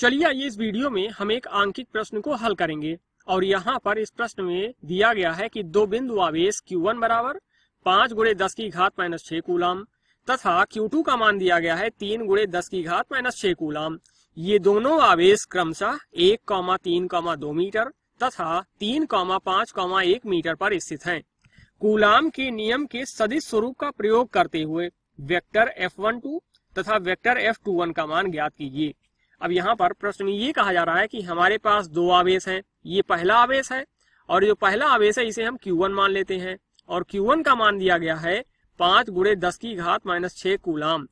चलिए आइए इस वीडियो में हम एक आंकिक प्रश्न को हल करेंगे और यहाँ पर इस प्रश्न में दिया गया है कि दो बिंदु आवेश Q1 बराबर पांच गुड़े दस की घात माइनस छह कूलाम तथा Q2 का मान दिया गया है तीन गुड़े दस की घात माइनस छह कूलाम ये दोनों आवेश क्रमशः एक कौमा तीन कौमा दो मीटर तथा तीन कौमा पांच कौमा एक मीटर पर स्थित है कूलाम के नियम के सदिश स्वरूप का प्रयोग करते हुए वेक्टर एफ तथा वेक्टर एफ का मान ज्ञात कीजिए अब यहाँ पर प्रश्न में ये कहा जा रहा है कि हमारे पास दो आवेश हैं ये पहला आवेश है और जो पहला आवेश है इसे हम Q1 मान लेते हैं और Q1 का मान दिया गया है पांच गुड़े दस की घात माइनस छह कूलाम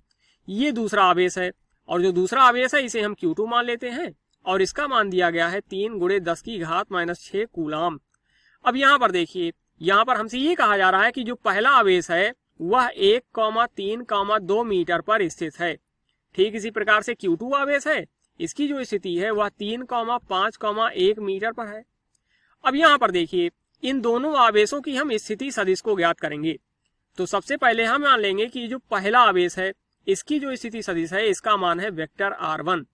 ये दूसरा आवेश है और जो दूसरा आवेश है इसे हम Q2 मान लेते हैं और इसका मान दिया गया है तीन गुड़े दस की घात माइनस छह कूलाम अब यहाँ पर देखिए यहाँ पर हमसे ये कहा जा रहा है कि जो पहला आवेश है वह एक कौमा तीन कौमा दो मीटर पर स्थित है ठीक इसी प्रकार से Q2 आवेश है इसकी जो स्थिति है वह तीन कौमा पांच कौमा एक मीटर पर है अब यहाँ पर देखिए इन दोनों आवेशों की हम स्थिति सदिश को ज्ञात करेंगे तो सबसे पहले हम मान लेंगे कि जो पहला आवेश है इसकी जो स्थिति सदिश है इसका मान है वेक्टर आर वन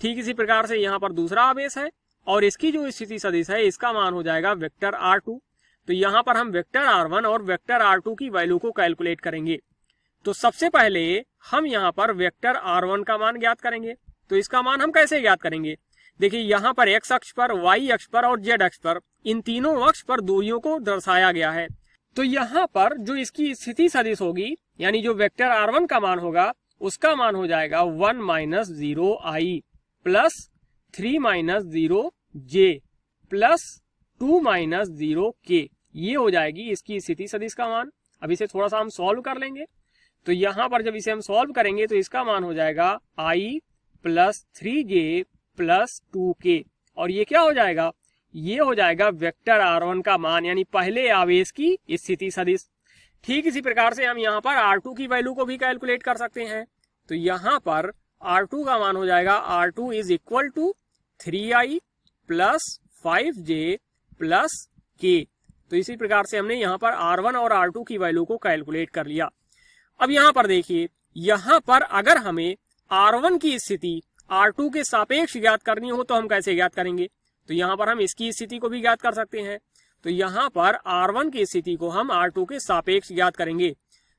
ठीक इसी प्रकार से यहाँ पर दूसरा आवेश है और इसकी जो स्थिति सदिश है इसका मान हो जाएगा वेक्टर आर टू तो यहाँ पर हम वेक्टर आर वन और वेक्टर आर टू की वैल्यू को कैलकुलेट करेंगे तो सबसे पहले हम यहाँ पर वेक्टर आर वन का मान ज्ञात करेंगे तो इसका मान हम कैसे ज्ञात करेंगे देखिए यहाँ पर एक्स अक्ष पर वाई अक्ष पर और जेड अक्ष पर इन तीनों अक्ष पर दूरियों को दर्शाया गया है तो यहाँ पर जो इसकी स्थिति सदिश होगी यानी जो वेक्टर आर वन का मान होगा उसका मान हो जाएगा one minus zero I plus three minus zero J plus two minus zero K ये हो जाएगी इसकी स्थिति सदिश का मान अब इसे थोड़ा सा हम सॉल्व कर लेंगे तो यहाँ पर जब इसे हम सॉल्व करेंगे तो इसका मान हो जाएगा I plus three J plus two K और ये क्या हो जाएगा ये हो जाएगा वेक्टर आर वन का मान यानी पहले आवेश की स्थिति सदिश ठीक इसी प्रकार से हम यहाँ पर आर टू की वैल्यू को भी कैलकुलेट कर सकते हैं तो यहाँ पर आर टू का मान हो जाएगा R two is equal to three I plus five J plus K तो इसी प्रकार से हमने यहाँ पर आर वन और आर टू की वैल्यू को कैलकुलेट कर लिया अब यहाँ पर देखिए यहाँ पर अगर हमें आर की स्थिति आर के सापेक्ष ज्ञात करनी हो तो हम कैसे ज्ञात करेंगे तो यहाँ पर हम इसकी स्थिति को भी ज्ञात कर सकते हैं तो यहाँ पर R1 की स्थिति को हम R2 के सापेक्ष ज्ञात करेंगे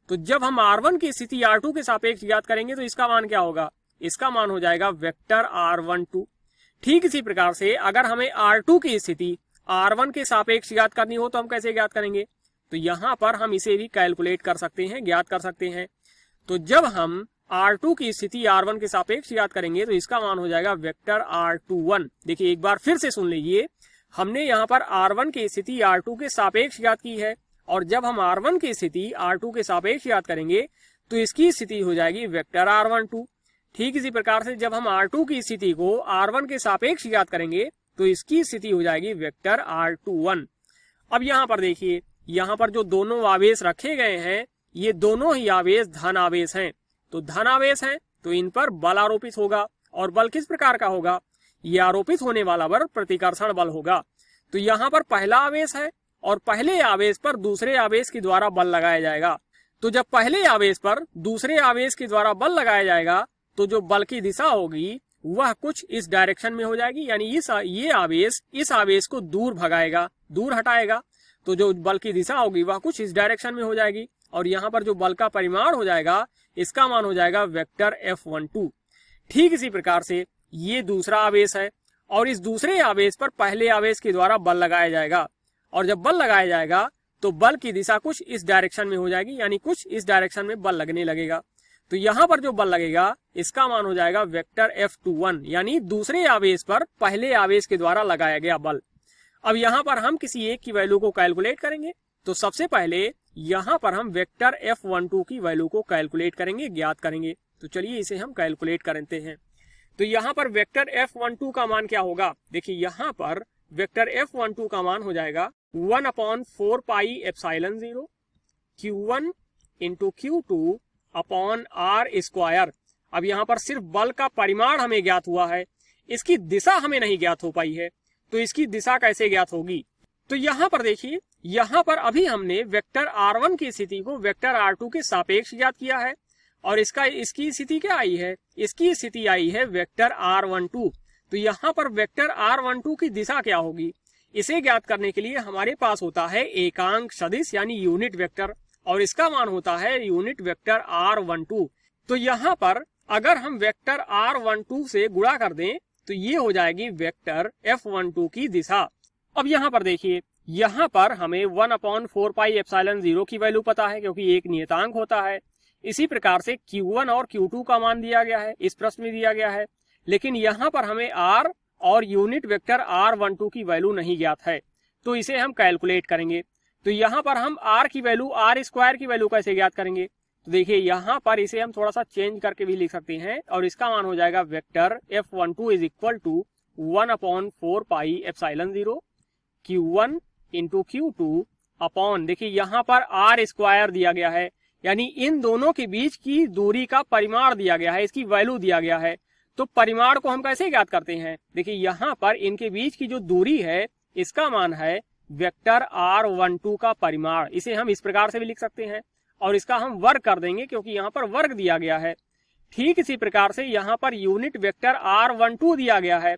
तो जब हम R1 की स्थिति R2 के सापेक्ष ज्ञात करेंगे तो इसका मान क्या होगा इसका मान हो जाएगा वेक्टर R12 ठीक इसी प्रकार से अगर हमें R2 की स्थिति R1 के सापेक्ष ज्ञात करनी हो तो हम कैसे ज्ञात करेंगे तो यहाँ पर हम इसे भी कैलकुलेट कर सकते हैं ज्ञात कर सकते हैं तो जब हम R2 की स्थिति R1 के सापेक्ष याद करेंगे तो इसका मान हो जाएगा वेक्टर R21 देखिए एक बार फिर से सुन लीजिए हमने यहाँ पर R1 की स्थिति R2 के सापेक्ष याद की है और जब हम R1 की स्थिति R2 के सापेक्ष याद करेंगे तो इसकी स्थिति हो जाएगी वेक्टर R12 ठीक इसी प्रकार से जब हम R2 की स्थिति को R1 के सापेक्ष याद करेंगे तो इसकी स्थिति हो जाएगी वेक्टर वन अब यहाँ पर देखिए यहाँ पर जो दोनों आवेश रखे गए हैं ये दोनों ही आवेश धन आवेश हैं तो धनावेश है तो इन पर बल आरोपित होगा और बल किस प्रकार का होगा ये आरोपित होने वाला बल प्रतिकर्षण बल होगा तो यहाँ पर पहला आवेश है और पहले आवेश पर दूसरे आवेश के द्वारा बल लगाया जाएगा तो जब पहले आवेश पर दूसरे आवेश के द्वारा बल लगाया जाएगा तो जो बल की दिशा होगी वह कुछ इस डायरेक्शन में हो जाएगी यानी इस ये आवेश इस आवेश को दूर भगाएगा दूर हटाएगा तो जो बल की दिशा होगी वह कुछ इस डायरेक्शन में हो जाएगी और यहाँ पर जो बल का परिमाण हो जाएगा इसका मान हो जाएगा वेक्टर एफ वन टू ठीक इसी प्रकार से ये दूसरा आवेश है और इस दूसरे आवेश पर पहले आवेश के द्वारा बल लगाया जाएगा और जब बल लगाया जाएगा तो बल की दिशा कुछ इस डायरेक्शन में हो जाएगी यानी कुछ इस डायरेक्शन में बल लगने लगेगा तो यहाँ पर जो बल लगेगा इसका मान हो जाएगा वेक्टर एफ टू वन यानी दूसरे आवेश पर पहले आवेश के द्वारा लगाया गया बल अब यहाँ पर हम किसी एक की वैल्यू को कैलकुलेट करेंगे तो सबसे पहले यहाँ पर हम वेक्टर F12 की वैल्यू को कैलकुलेट करेंगे ज्ञात करेंगे तो चलिए इसे हम कैलकुलेट करते हैं तो यहाँ पर वेक्टर F12 का मान क्या होगा देखिए यहाँ पर वेक्टर F12 का मान हो जाएगा one upon four pi epsilon zero Q one into Q two upon R square अब यहाँ पर सिर्फ बल का परिमाण हमें ज्ञात हुआ है इसकी दिशा हमें नहीं ज्ञात हो पाई है तो इसकी दिशा कैसे ज्ञात होगी तो यहाँ पर देखिए यहाँ पर अभी हमने वेक्टर आर वन की स्थिति को वेक्टर आर टू के सापेक्ष ज्ञात किया है और इसका इसकी स्थिति क्या आई है इसकी स्थिति आई है वेक्टर आर वन टू तो यहाँ पर वेक्टर आर वन टू की दिशा क्या होगी इसे ज्ञात करने के लिए हमारे पास होता है एकांक सदिश यानी यूनिट वेक्टर और इसका मान होता है unit vector R one two तो यहाँ पर अगर हम वेक्टर आर वन टू से गुणा कर दें तो ये हो जाएगी वेक्टर एफ वन टू की दिशा अब यहां पर देखिए यहां पर हमें one upon four pi epsilon zero की वैल्यू पता है क्योंकि एक नियतांक होता है इसी प्रकार से Q1 और Q2 का मान दिया गया है इस प्रश्न में दिया गया है लेकिन यहाँ पर हमें R और यूनिट वेक्टर R12 की वैल्यू नहीं ज्ञात है तो इसे हम कैलकुलेट करेंगे तो यहाँ पर हम R की वैल्यू R स्क्वायर की वैल्यू कैसे ज्ञात करेंगे तो देखिए यहाँ पर इसे हम थोड़ा सा चेंज करके भी लिख सकते हैं और इसका मान हो जाएगा vector F12 one two is equal to one upon four pi epsilon zero Q1 one into Q two upon देखिए यहाँ पर R स्क्वायर दिया गया है यानी इन दोनों के बीच की दूरी का परिमाण दिया गया है इसकी वैल्यू दिया गया है तो परिमाण को हम कैसे ज्ञात करते हैं देखिए यहाँ पर इनके बीच की जो दूरी है इसका मान है वेक्टर आर वन टू का परिमाण इसे हम इस प्रकार से भी लिख सकते हैं और इसका हम वर्ग कर देंगे क्योंकि यहाँ पर वर्ग दिया गया है ठीक इसी प्रकार से यहाँ पर unit vector R one two दिया गया है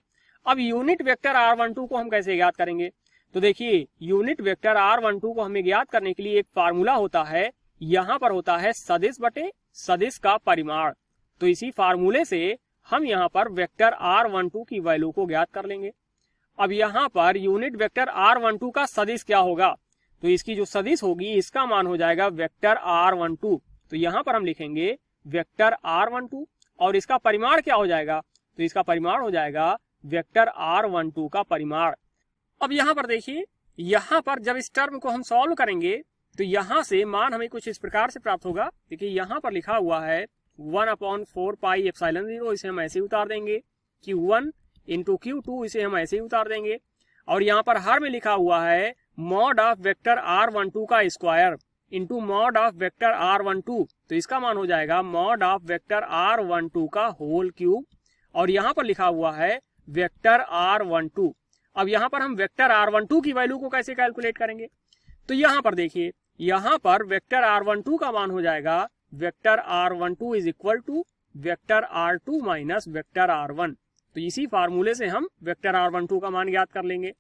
अब unit vector R one two को हम कैसे ज्ञात करेंगे तो देखिए unit vector R one two को हमें ज्ञात करने के लिए एक फार्मूला होता है यहाँ पर होता है सदिश बटे सदिश का परिमाण तो इसी फार्मूले से हम यहाँ पर वेक्टर आर वन टू की वैल्यू को ज्ञात कर लेंगे अब यहाँ पर unit vector R one two का सदिश क्या होगा तो इसकी जो सदिश होगी इसका मान हो जाएगा वेक्टर आर वन टू तो यहाँ पर हम लिखेंगे वेक्टर आर वन टू और इसका परिमाण क्या हो जाएगा तो इसका परिमाण हो जाएगा वेक्टर आर वन टू का परिमाण अब यहां पर देखिए यहां पर जब इस टर्म को हम सॉल्व करेंगे तो यहां से मान हमें कुछ इस प्रकार से प्राप्त होगा देखिए यहां पर लिखा हुआ है one upon four pi epsilon zero इसे हम ऐसे उतार देंगे Q one into Q two इसे हम ऐसे ही उतार देंगे और यहाँ पर हर में लिखा हुआ है mod of vector R one two का square into mod of vector R one two तो इसका मान हो जाएगा mod of vector R one two का होल क्यूब और यहाँ पर लिखा हुआ है वेक्टर आर वन टू अब यहां पर हम वेक्टर आर वन टू की वैल्यू को कैसे कैलकुलेट करेंगे तो यहां पर देखिए यहां पर वेक्टर आर वन टू का मान हो जाएगा vector R one two is equal to vector R two minus vector R one तो इसी फार्मूले से हम वेक्टर आर वन टू का मान ज्ञात कर लेंगे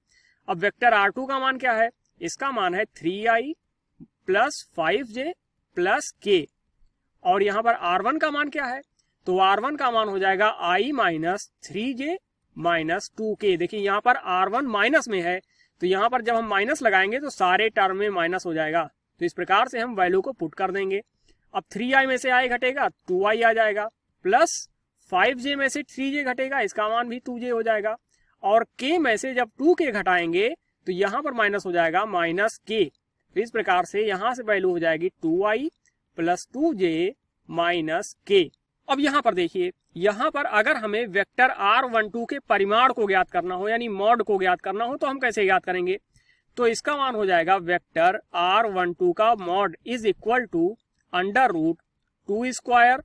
अब वेक्टर आर टू का मान क्या है इसका मान है three I plus five J plus K और यहां पर आर वन का मान क्या है तो आर वन का मान हो जाएगा I minus three J minus two K देखिए यहाँ पर आर वन माइनस में है तो यहाँ पर जब हम माइनस लगाएंगे तो सारे टर्म में माइनस हो जाएगा तो इस प्रकार से हम वैल्यू को पुट कर देंगे अब थ्री आई में से आई घटेगा टू आई आ जाएगा प्लस फाइव जे में से थ्री जे घटेगा इसका मान भी टू जे हो जाएगा और के में से जब टू के घटाएंगे तो यहाँ पर माइनस हो जाएगा माइनस के तो इस प्रकार से यहाँ से वैल्यू हो जाएगी टू आई प्लस टू जे माइनस के अब यहाँ पर देखिए यहाँ पर अगर हमें वेक्टर आर वन टू के परिमाण को ज्ञात करना हो यानी मॉड को ज्ञात करना हो तो हम कैसे ज्ञात करेंगे तो इसका मान हो जाएगा वेक्टर आर वन टू का mod is equal to under root two square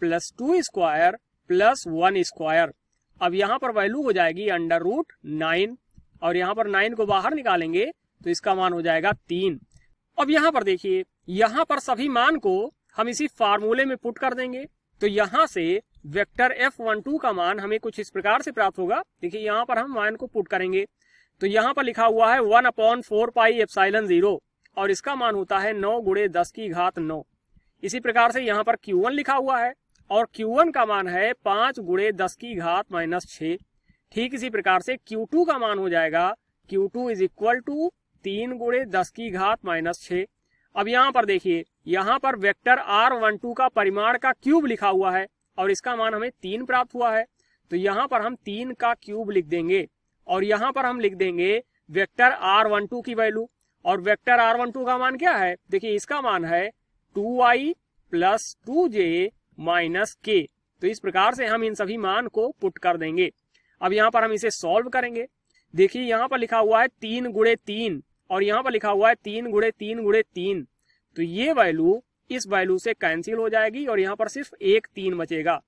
plus two square plus one square अब यहाँ पर वैल्यू हो जाएगी अंडर रूट नाइन और यहाँ पर नाइन को बाहर निकालेंगे तो इसका मान हो जाएगा तीन अब यहाँ पर देखिए यहाँ पर सभी मान को हम इसी फार्मूले में पुट कर देंगे तो यहाँ से वेक्टर एफ वन टू का मान हमें कुछ इस प्रकार से प्राप्त होगा देखिए यहाँ पर हम मान को पुट करेंगे तो यहाँ पर लिखा हुआ है one upon four pi epsilon zero और इसका मान होता है नौ गुड़े दस की घात नौ इसी प्रकार से यहाँ पर Q1 लिखा हुआ है और Q1 का मान है पांच गुड़े दस की घात माइनस छ ठीक इसी प्रकार से Q2 का मान हो जाएगा Q2 to is equal to तीन गुड़े दस की घात माइनस छ अब यहाँ पर देखिए यहाँ पर वेक्टर R12 का परिमाण का क्यूब लिखा हुआ है और इसका मान हमें तीन प्राप्त हुआ है तो यहाँ पर हम तीन का क्यूब लिख देंगे और यहाँ पर हम लिख देंगे वेक्टर आर वन टू की वैल्यू और वेक्टर आर वन टू का मान क्या है देखिए इसका मान है टू आई प्लस टू जे माइनस के तो इस प्रकार से हम इन सभी मान को पुट कर देंगे अब यहाँ पर हम इसे सॉल्व करेंगे देखिए यहाँ पर लिखा हुआ है तीन गुड़े तीन और यहाँ पर लिखा हुआ है तीन गुड़े तीन गुड़े तीन तो ये वैल्यू इस वैल्यू से कैंसिल हो जाएगी और यहाँ पर सिर्फ एक तीन बचेगा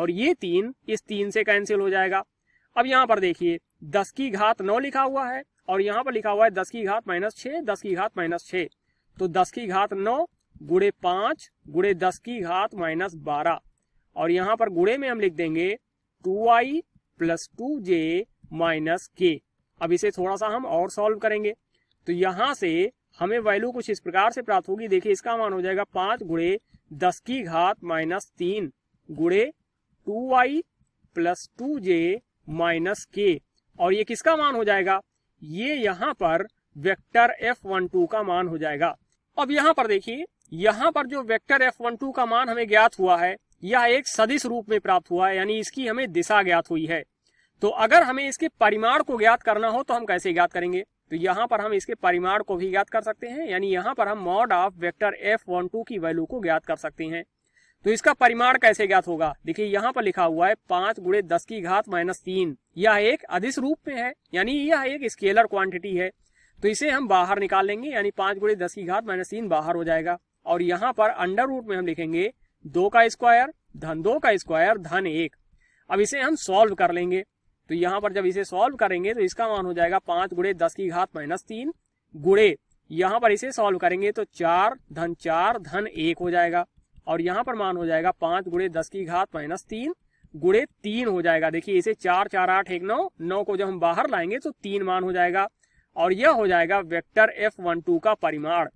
और ये तीन इस तीन से कैंसिल हो जाएगा अब यहाँ पर देखिए दस की घात नौ लिखा हुआ है और यहाँ पर लिखा हुआ है दस की घात माइनस छ दस की घात माइनस छ तो दस की घात नौ गुड़े पांच गुड़े दस की घात माइनस बारह और यहाँ पर गुड़े में हम लिख देंगे टू आई प्लस टू जे माइनस के अब इसे थोड़ा सा हम और सॉल्व करेंगे तो यहाँ से हमें वैल्यू कुछ इस प्रकार से प्राप्त होगी देखिए इसका मान हो जाएगा पांच गुड़े दस की घात माइनस तीन गुड़े टू वाई प्लस टू जे माइनस के और ये किसका मान हो जाएगा ये यहाँ पर वेक्टर एफ वन टू का मान हो जाएगा अब यहाँ पर देखिए यहाँ पर जो वेक्टर एफ वन टू का मान हमें ज्ञात हुआ है यह एक सदिश रूप में प्राप्त हुआ है यानी इसकी हमें दिशा ज्ञात हुई है तो अगर हमें इसके परिमाण को ज्ञात करना हो तो हम कैसे ज्ञात करेंगे तो यहाँ पर हम इसके परिमाण को भी ज्ञात कर सकते हैं यानी यहाँ पर हम mod of vector F one two की वैल्यू को ज्ञात कर सकते हैं तो इसका परिमाण कैसे ज्ञात होगा देखिए यहाँ पर लिखा हुआ है पांच गुड़े दस की घात माइनस तीन यह एक अधिस रूप में है यानी यह एक स्केलर क्वांटिटी है तो इसे हम बाहर निकाल लेंगे यानी पांच गुड़े दस की घात माइनस तीन बाहर हो जाएगा और यहाँ पर अंडर रूट में हम लिखेंगे दो का स्क्वायर धन दो का स्क्वायर धन एक अब इसे हम सॉल्व कर लेंगे तो यहाँ पर जब इसे सॉल्व करेंगे तो इसका मान हो जाएगा पांच गुड़े दस की घात माइनस तीन गुड़े यहाँ पर इसे सॉल्व करेंगे तो चार धन चार धन एक हो जाएगा और यहाँ पर मान हो जाएगा पांच गुड़े दस की घात माइनस तीन गुड़े तीन हो जाएगा देखिए इसे चार चार आठ एक नौ नौ को जब हम बाहर लाएंगे तो तीन मान हो जाएगा और यह हो जाएगा वेक्टर एफ वन टू का परिमाण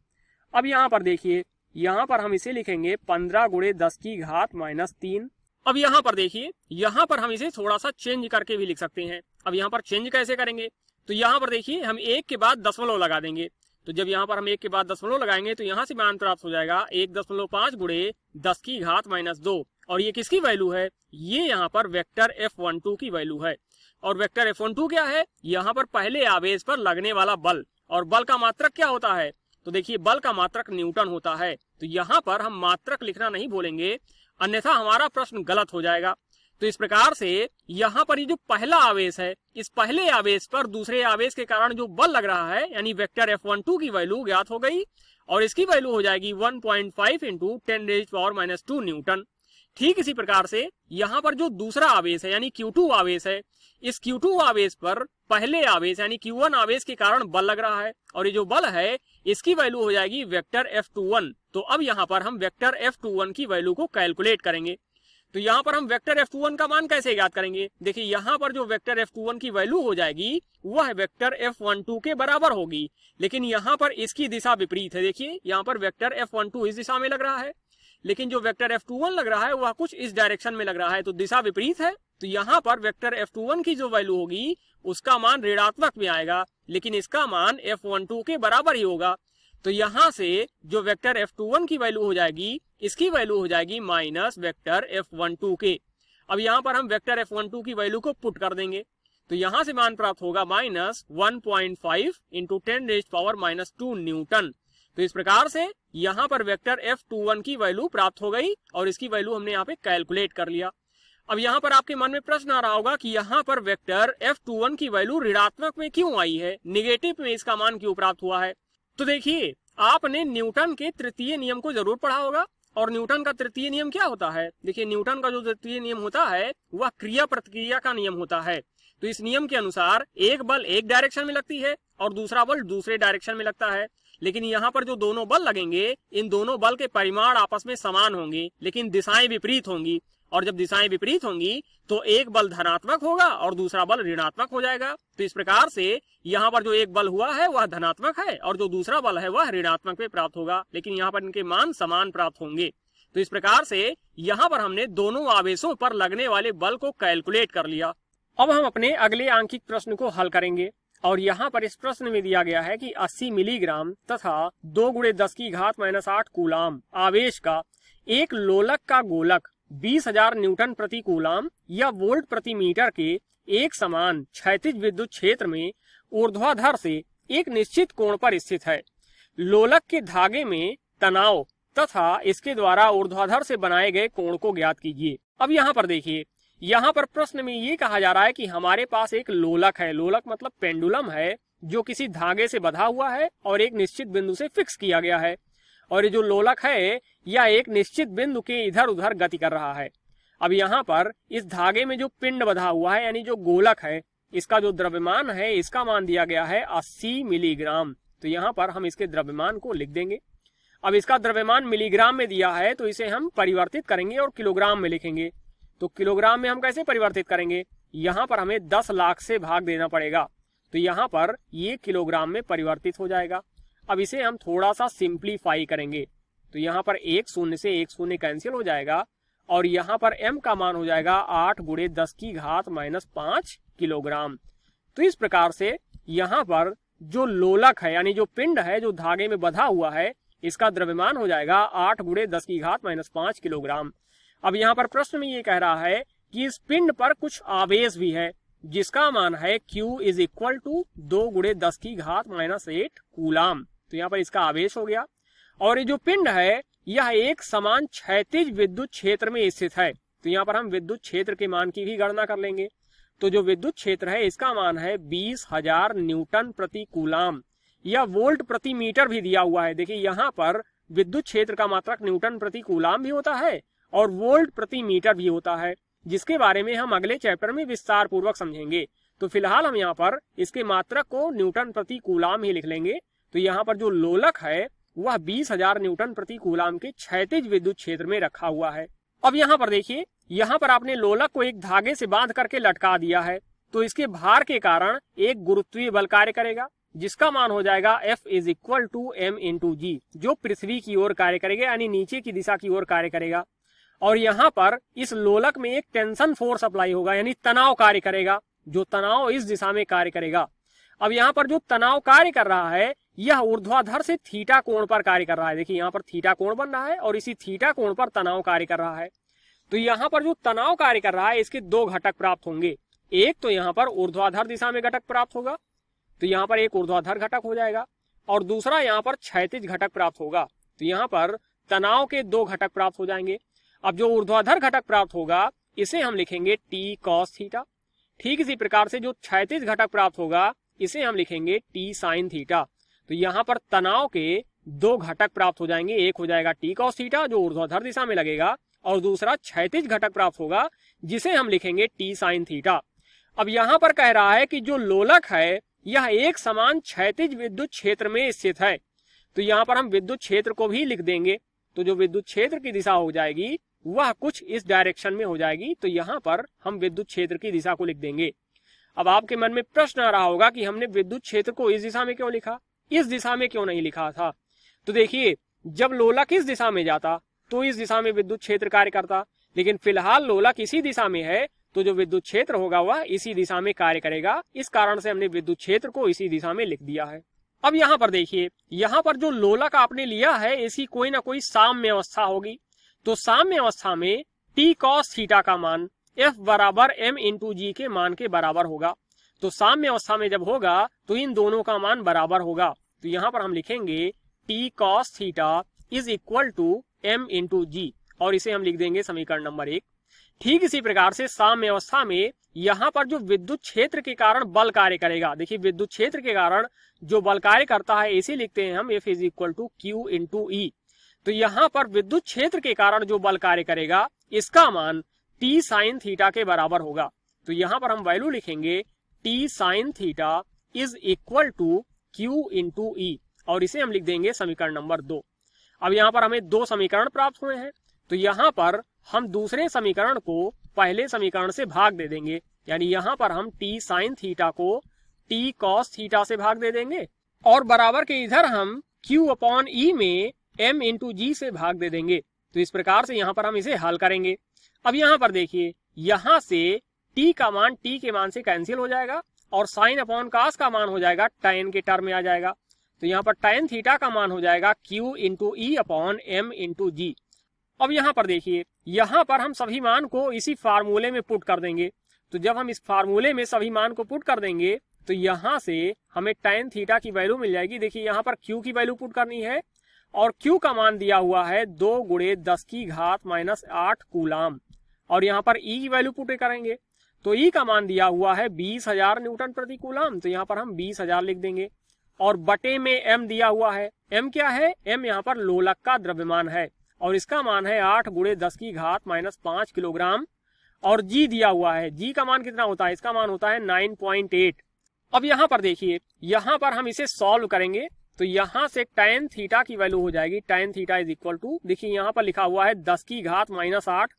अब यहाँ पर देखिए यहाँ पर हम इसे लिखेंगे पंद्रह गुड़े दस की घात माइनस तीन अब यहां पर देखिए यहां पर हम इसे थोड़ा सा चेंज करके भी लिख सकते हैं अब यहां पर चेंज कैसे करेंगे तो यहां पर देखिए हम एक के बाद दसमलव लगा देंगे तो जब यहाँ पर हम एक के बाद दसमलव लगाएंगे तो यहाँ से मान प्राप्त हो जाएगा एक दशमलव पांच गुड़े दस की घात माइनस दो और ये किसकी वैल्यू है ये यहाँ पर वेक्टर एफ वन टू की वैल्यू है और वेक्टर एफ वन टू क्या है यहाँ पर पहले आवेश पर लगने वाला बल और बल का मात्रक क्या होता है तो देखिए बल का मात्रक न्यूटन होता है तो यहाँ पर हम मात्रक लिखना नहीं बोलेंगे अन्यथा हमारा प्रश्न गलत हो जाएगा तो इस प्रकार से यहाँ पर ये जो पहला आवेश है इस पहले आवेश पर दूसरे आवेश के कारण जो बल लग रहा है यानी वेक्टर एफ वन टू की वैल्यू ज्ञात हो गई और इसकी वैल्यू हो जाएगी 1.5 point five into ten raise power minus two newton ठीक इसी प्रकार से यहाँ पर जो दूसरा आवेश है यानी Q2 आवेश है इस Q2 आवेश पर पहले आवेश यानी Q1 आवेश के कारण बल लग रहा है और ये जो बल है इसकी वैल्यू हो जाएगी वेक्टर वन तो अब यहाँ पर हम वेक्टर F21 की वैल्यू को कैलकुलेट करेंगे तो यहाँ पर हम वेक्टर F21 का मान कैसे याद करेंगे देखिए यहाँ पर जो वेक्टर F21 की वैल्यू हो जाएगी वह वेक्टर F12 के बराबर होगी लेकिन यहाँ पर इसकी दिशा विपरीत है देखिए यहाँ पर वेक्टर F12 इस दिशा में लग रहा है लेकिन जो वेक्टर F21 लग रहा है वह कुछ इस डायरेक्शन में लग रहा है तो दिशा विपरीत है तो यहाँ पर वेक्टर F21 की जो वैल्यू होगी उसका मान ऋणात्मक में आएगा लेकिन इसका मान F12 के बराबर ही होगा तो यहाँ से जो वेक्टर F21 की वैल्यू हो जाएगी इसकी वैल्यू हो जाएगी माइनस वेक्टर F12 के अब यहाँ पर हम वेक्टर F12 की वैल्यू को पुट कर देंगे तो यहाँ से मान प्राप्त होगा minus one point five into ten raise power minus two newton तो इस प्रकार से यहाँ पर वेक्टर F21 की वैल्यू प्राप्त हो गई और इसकी वैल्यू हमने यहाँ पे कैलकुलेट कर लिया अब यहाँ पर आपके मन में प्रश्न आ रहा होगा कि यहाँ पर वेक्टर F21 की वैल्यू ऋणात्मक में क्यों आई है निगेटिव में इसका मान क्यों प्राप्त हुआ है तो देखिए आपने न्यूटन के तृतीय नियम को जरूर पढ़ा होगा और न्यूटन का तृतीय नियम क्या होता है देखिए न्यूटन का जो तृतीय नियम होता है वह क्रिया प्रतिक्रिया का नियम होता है तो इस नियम के अनुसार एक बल एक डायरेक्शन में लगती है और दूसरा बल दूसरे डायरेक्शन में लगता है लेकिन यहाँ पर जो दोनों बल लगेंगे इन दोनों बल के परिमाण आपस में समान होंगे लेकिन दिशाएं विपरीत होंगी और जब दिशाएं विपरीत होंगी तो एक बल धनात्मक होगा और दूसरा बल ऋणात्मक हो जाएगा तो इस प्रकार से यहाँ पर जो एक बल हुआ है वह धनात्मक है और जो दूसरा बल है वह ऋणात्मक में प्राप्त होगा लेकिन यहाँ पर इनके मान समान प्राप्त होंगे तो इस प्रकार से यहाँ पर हमने दोनों आवेशों पर लगने वाले बल को कैलकुलेट कर लिया अब हम अपने अगले आंकिक प्रश्न को हल करेंगे और यहाँ पर इस प्रश्न में दिया गया है कि 80 मिलीग्राम तथा दो गुड़े दस की घात माइनस आठ कूलाम आवेश का एक लोलक का गोलक 20,000 न्यूटन प्रति कूलाम या वोल्ट प्रति मीटर के एक समान क्षैतिज विद्युत क्षेत्र में ऊर्ध्वाधर से एक निश्चित कोण पर स्थित है लोलक के धागे में तनाव तथा इसके द्वारा ऊर्ध्वाधर से बनाए गए कोण को ज्ञात कीजिए अब यहाँ पर देखिए यहाँ पर प्रश्न में ये कहा जा रहा है कि हमारे पास एक लोलक है लोलक मतलब पेंडुलम है जो किसी धागे से बधा हुआ है और एक निश्चित बिंदु से फिक्स किया गया है और ये जो लोलक है या एक निश्चित बिंदु के इधर उधर गति कर रहा है अब यहाँ पर इस धागे में जो पिंड बधा हुआ है यानी जो गोलक है इसका जो द्रव्यमान है इसका मान दिया गया है 80 मिलीग्राम तो यहाँ पर हम इसके द्रव्यमान को लिख देंगे अब इसका द्रव्यमान मिलीग्राम में दिया है तो इसे हम परिवर्तित करेंगे और किलोग्राम में लिखेंगे तो किलोग्राम में हम कैसे परिवर्तित करेंगे यहाँ पर हमें दस लाख से भाग देना पड़ेगा तो यहाँ पर ये किलोग्राम में परिवर्तित हो जाएगा अब इसे हम थोड़ा सा सिंप्लीफाई करेंगे तो यहाँ पर एक शून्य से एक शून्य कैंसिल हो जाएगा और यहाँ पर m का मान हो जाएगा आठ गुड़े दस की घात माइनस पांच किलोग्राम तो इस प्रकार से यहाँ पर जो लोलक है यानी जो पिंड है जो धागे में बधा हुआ है इसका द्रव्यमान हो जाएगा आठ गुड़े दस की घात माइनस पांच किलोग्राम अब यहाँ पर प्रश्न में ये कह रहा है कि इस पिंड पर कुछ आवेश भी है जिसका मान है Q इज इक्वल टू दो गुड़े दस की घात माइनस एट कूलाम तो यहाँ पर इसका आवेश हो गया और ये जो पिंड है यह एक समान क्षैतिज विद्युत क्षेत्र में स्थित है तो यहाँ पर हम विद्युत क्षेत्र के मान की भी गणना कर लेंगे तो जो विद्युत क्षेत्र है इसका मान है बीस हजार न्यूटन प्रति कूलाम या वोल्ट प्रति मीटर भी दिया हुआ है देखिए यहाँ पर विद्युत क्षेत्र का मात्रक न्यूटन प्रति कूलाम भी होता है और वोल्ट प्रति मीटर भी होता है जिसके बारे में हम अगले चैप्टर में विस्तार पूर्वक समझेंगे तो फिलहाल हम यहाँ पर इसके मात्रक को न्यूटन प्रति कूलाम ही लिख लेंगे तो यहाँ पर जो लोलक है वह बीस हजार न्यूटन प्रति कूलाम के क्षैतिज विद्युत क्षेत्र में रखा हुआ है अब यहाँ पर देखिए यहाँ पर आपने लोलक को एक धागे से बांध करके लटका दिया है तो इसके भार के कारण एक गुरुत्वीय बल कार्य करेगा जिसका मान हो जाएगा F is equal to m into g जो पृथ्वी की ओर कार्य करेगा यानी नीचे की दिशा की ओर कार्य करेगा और यहाँ पर इस लोलक में एक टेंशन फोर्स अप्लाई होगा यानी तनाव कार्य करेगा जो तनाव इस दिशा में कार्य करेगा अब यहाँ पर जो तनाव कार्य कर रहा है यह ऊर्ध्वाधर से थीटा कोण पर कार्य कर रहा है देखिए यहाँ पर थीटा कोण बन रहा है और इसी थीटा कोण पर तनाव कार्य कर रहा है तो यहाँ पर जो तनाव कार्य कर रहा है इसके दो घटक प्राप्त होंगे एक तो यहाँ पर ऊर्ध्वाधर दिशा में घटक प्राप्त होगा तो यहाँ पर एक ऊर्ध्वाधर घटक हो जाएगा और दूसरा यहाँ पर क्षैतिज घटक प्राप्त होगा तो यहाँ पर तनाव के दो घटक प्राप्त हो जाएंगे अब जो ऊर्ध्वाधर घटक प्राप्त होगा इसे हम लिखेंगे टी कॉस थीटा ठीक इसी प्रकार से जो क्षैतिज घटक प्राप्त होगा इसे हम लिखेंगे टी साइन थीटा तो यहाँ पर तनाव के दो घटक प्राप्त हो जाएंगे एक हो जाएगा टी कॉस थीटा जो ऊर्ध्वाधर दिशा में लगेगा और दूसरा क्षैतिज घटक प्राप्त होगा जिसे हम लिखेंगे टी साइन थीटा अब यहाँ पर कह रहा है कि जो लोलक है यह एक समान क्षैतिज विद्युत क्षेत्र में स्थित है तो यहाँ पर हम विद्युत क्षेत्र को भी लिख देंगे तो जो विद्युत क्षेत्र की दिशा हो जाएगी वह कुछ इस डायरेक्शन में हो जाएगी तो यहाँ पर हम विद्युत क्षेत्र की दिशा को लिख देंगे अब आपके मन में प्रश्न आ रहा होगा कि हमने विद्युत क्षेत्र को इस दिशा में क्यों लिखा इस दिशा में क्यों नहीं लिखा था तो देखिए जब लोलक इस दिशा में जाता तो इस दिशा में विद्युत क्षेत्र कार्य करता लेकिन फिलहाल लोलक इसी दिशा में है तो जो विद्युत क्षेत्र होगा वह इसी दिशा में कार्य करेगा इस कारण से हमने विद्युत क्षेत्र को इसी दिशा में लिख दिया है अब यहाँ पर देखिए यहाँ पर जो लोलक आपने लिया है इसकी कोई ना कोई साम्य अवस्था होगी तो साम्य अवस्था में टी कॉस थीटा का मान एफ बराबर एम इंटू जी के मान के बराबर होगा तो साम्य अवस्था में जब होगा तो इन दोनों का मान बराबर होगा तो यहाँ पर हम लिखेंगे T cos theta is equal to m into g और इसे हम लिख देंगे समीकरण नंबर एक ठीक इसी प्रकार से साम्य अवस्था में यहाँ पर जो विद्युत क्षेत्र के कारण बल कार्य करेगा देखिए विद्युत क्षेत्र के कारण जो बल कार्य करता है इसे लिखते हैं हम F is equal to q into E तो यहाँ पर विद्युत क्षेत्र के कारण जो बल कार्य करेगा इसका मान टी साइन थीटा के बराबर होगा तो यहाँ पर हम वैल्यू लिखेंगे T sine theta is equal to q into E और इसे हम लिख देंगे समीकरण नंबर दो अब यहाँ पर हमें दो समीकरण प्राप्त हुए हैं तो यहाँ पर हम दूसरे समीकरण को पहले समीकरण से भाग दे देंगे यानी यहाँ पर हम टी साइन थीटा को टी कॉस थीटा से भाग दे देंगे और बराबर के इधर हम q अपॉन ई e में m इंटू जी से भाग दे देंगे तो इस प्रकार से यहाँ पर हम इसे हल करेंगे अब यहाँ पर देखिए यहाँ से टी का मान टी के मान से कैंसिल हो जाएगा और साइन अपॉन कास का मान हो जाएगा टेन के टर्म में आ जाएगा तो यहाँ पर टेन थीटा का मान हो जाएगा q into E upon m into g अब यहाँ पर देखिए यहाँ पर हम सभी मान को इसी फार्मूले में पुट कर देंगे तो जब हम इस फार्मूले में सभी मान को पुट कर देंगे तो यहाँ से हमें टेन थीटा की वैल्यू मिल जाएगी देखिए यहाँ पर क्यू की वैल्यू पुट करनी है और क्यू का मान दिया हुआ है दो गुड़े दस की घात माइनस आठ कूलाम और यहाँ पर ई e की वैल्यू पुट करेंगे तो ई का मान दिया हुआ है बीस हजार न्यूटन प्रति कूलम तो यहाँ पर हम बीस हजार लिख देंगे और बटे में एम दिया हुआ है एम क्या है एम यहाँ पर लोलक का द्रव्यमान है और इसका मान है आठ गुड़े दस की घात माइनस पांच किलोग्राम और जी दिया हुआ है जी का मान कितना होता है इसका मान होता है नाइन पॉइंट एट अब यहाँ पर देखिए यहाँ पर हम इसे सॉल्व करेंगे तो यहाँ से टेन थीटा की वैल्यू हो जाएगी tan theta is equal to देखिए यहाँ पर लिखा हुआ है दस की घात माइनस आठ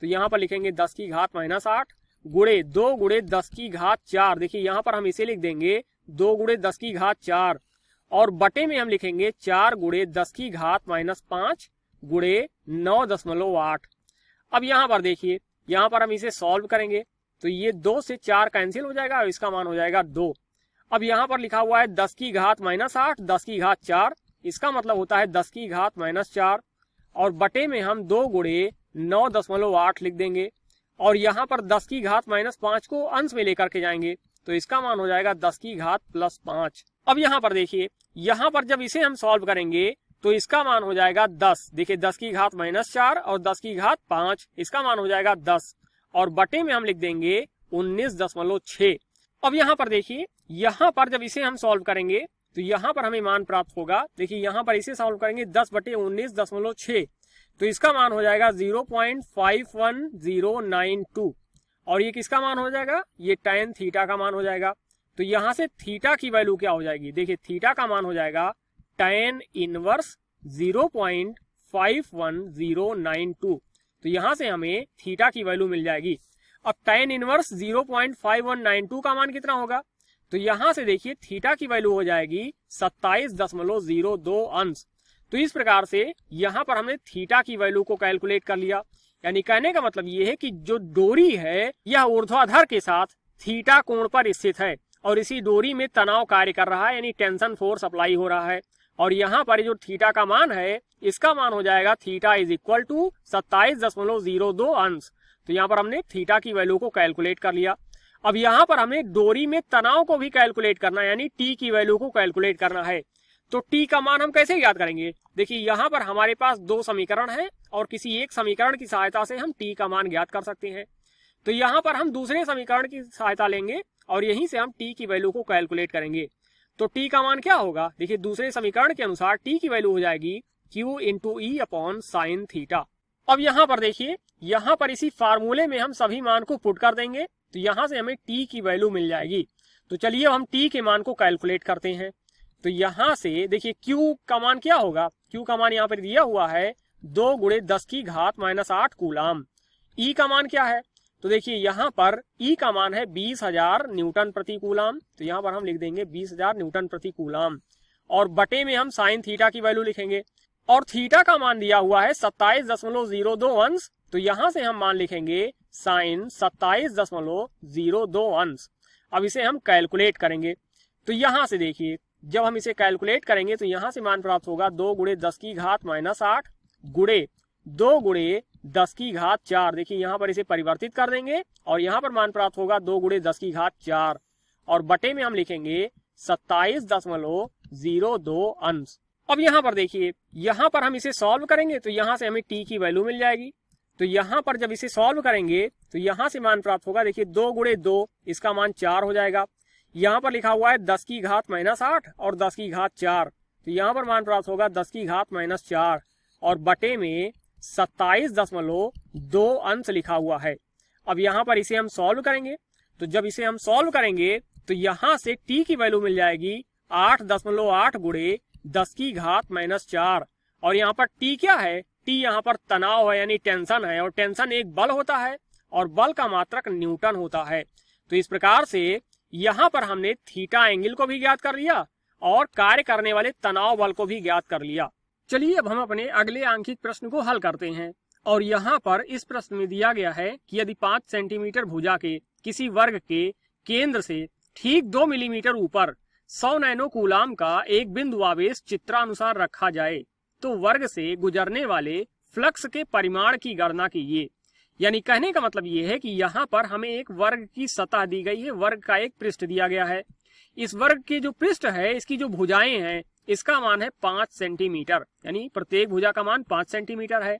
तो यहाँ पर लिखेंगे दस की घात माइनस आठ गुड़े दो गुड़े दस की घात चार देखिए यहाँ पर हम इसे लिख देंगे दो गुड़े दस की घात चार और बटे में हम लिखेंगे चार गुड़े दस की घात माइनस पांच गुड़े नौ दशमलव आठ अब यहाँ पर देखिए यहाँ पर हम इसे सॉल्व करेंगे तो ये दो से चार कैंसिल हो जाएगा और इसका मान हो जाएगा दो अब यहाँ पर लिखा हुआ है दस की घात माइनस आठ दस की घात चार इसका मतलब होता है दस की घात माइनस चार और बटे में हम दो गुड़े नौ दशमलव आठ लिख देंगे और यहाँ पर दस की घात माइनस पांच को अंश में लेकर के जाएंगे तो इसका मान हो जाएगा दस की घात प्लस पांच अब यहाँ पर देखिए यहाँ पर जब इसे हम सॉल्व करेंगे तो इसका मान हो जाएगा दस देखिए दस की घात माइनस चार और दस की घात पांच इसका मान हो जाएगा दस और बटे में हम लिख देंगे उन्नीस दशमलव छ अब यहाँ पर देखिए यहाँ पर जब इसे हम सॉल्व करेंगे तो यहाँ पर हमें मान प्राप्त होगा देखिए यहाँ पर इसे सॉल्व करेंगे दस बटे उन्नीस दशमलव छ तो इसका मान हो जाएगा zero point five one zero nine two और ये किसका मान हो जाएगा ये टेन थीटा का मान हो जाएगा तो यहां से थीटा की वैल्यू क्या हो जाएगी देखिए थीटा का मान हो जाएगा tan inverse zero point five one zero nine two तो यहां से हमें थीटा की वैल्यू मिल जाएगी अब tan inverse zero point five one nine two का मान कितना होगा तो यहां से देखिए थीटा की वैल्यू हो जाएगी सत्ताईस दशमलव जीरो दो अंश तो इस प्रकार से यहाँ पर हमने थीटा की वैल्यू को कैलकुलेट कर लिया यानी कहने का मतलब ये है कि जो डोरी है यह ऊर्ध्वाधर के साथ थीटा कोण पर स्थित है और इसी डोरी में तनाव कार्य कर रहा है यानी टेंशन फोर्स अप्लाई हो रहा है और यहाँ पर जो थीटा का मान है इसका मान हो जाएगा थीटा इज इक्वल टू सत्ताईस दशमलव जीरो दो अंश तो यहाँ पर हमने थीटा की वैल्यू को कैलकुलेट कर लिया अब यहाँ पर हमें डोरी में तनाव को भी कैलकुलेट करना है यानी टी की वैल्यू को कैलकुलेट करना है तो टी का मान हम कैसे याद करेंगे देखिए यहाँ पर हमारे पास दो समीकरण हैं और किसी एक समीकरण की सहायता से हम टी का मान ज्ञात कर सकते हैं तो यहाँ पर हम दूसरे समीकरण की सहायता लेंगे और यहीं से हम टी की वैल्यू को कैलकुलेट करेंगे तो टी का मान क्या होगा देखिए दूसरे समीकरण के अनुसार टी की वैल्यू हो जाएगी q into E upon sine theta अब यहाँ पर देखिए यहाँ पर इसी फार्मूले में हम सभी मान को पुट कर देंगे तो यहाँ से हमें टी की वैल्यू मिल जाएगी तो चलिए हम टी के मान को कैलकुलेट करते हैं तो यहां से देखिए Q का मान क्या होगा Q का मान यहाँ पर दिया हुआ है दो गुड़े दस की घात माइनस आठ कूलाम E का मान क्या है तो देखिए यहाँ पर E का मान है बीस हजार न्यूटन प्रति कूलाम तो यहाँ पर हम लिख देंगे बीस हजार न्यूटन प्रति कूलाम और बटे में हम साइन थीटा की वैल्यू लिखेंगे और थीटा का मान दिया हुआ है सत्ताईस दशमलव जीरो दो अंश तो यहां से हम मान लिखेंगे साइन सत्ताईस दशमलव जीरो दो अंश अब इसे हम कैलकुलेट करेंगे तो यहां से देखिए जब हम इसे कैलकुलेट करेंगे तो यहाँ से मान प्राप्त होगा दो गुड़े दस की घात माइनस आठ गुड़े दो गुड़े दस की घात चार देखिए यहाँ पर इसे परिवर्तित कर देंगे और यहाँ पर मान प्राप्त होगा दो गुड़े दस की घात चार और बटे में हम लिखेंगे सत्ताईस दशमलव जीरो दो अंश अब यहाँ पर देखिए यहाँ पर हम इसे सॉल्व करेंगे तो यहाँ से हमें टी की वैल्यू मिल जाएगी तो यहाँ पर जब इसे सॉल्व करेंगे तो यहाँ से मान प्राप्त होगा देखिए दो गुड़े दो इसका मान चार हो जाएगा यहाँ पर लिखा हुआ है दस की घात माइनस आठ और दस की घात चार तो यहाँ पर मान प्राप्त होगा दस की घात माइनस चार और बटे में सत्ताईस दशमलव दो अंश लिखा हुआ है अब यहाँ पर इसे हम सॉल्व करेंगे तो जब इसे हम सॉल्व करेंगे तो यहाँ से टी की वैल्यू मिल जाएगी आठ दशमलव आठ गुड़े दस की घात माइनस चार और यहाँ पर टी क्या है टी यहाँ पर तनाव है यानी टेंशन है और टेंशन एक बल होता है और बल का मात्रक न्यूटन होता है तो इस प्रकार से यहां पर हमने थीटा एंगल को भी ज्ञात कर लिया और कार्य करने वाले तनाव बल को भी ज्ञात कर लिया चलिए अब हम अपने अगले आंखिक प्रश्न को हल करते हैं और यहाँ पर इस प्रश्न में दिया गया है कि यदि पांच सेंटीमीटर भुजा के किसी वर्ग के केंद्र से ठीक दो मिलीमीटर ऊपर सौ नैनो कूलाम का एक बिंदु आवेश चित्रानुसार रखा जाए तो वर्ग से गुजरने वाले फ्लक्स के परिमाण की गणना कीजिए यानी कहने का मतलब ये है कि यहाँ पर हमें एक वर्ग की सतह दी गई है वर्ग का एक पृष्ठ दिया गया है इस वर्ग के जो पृष्ठ है इसकी जो भुजाएं हैं इसका मान है पांच सेंटीमीटर यानी प्रत्येक भुजा का मान पांच सेंटीमीटर है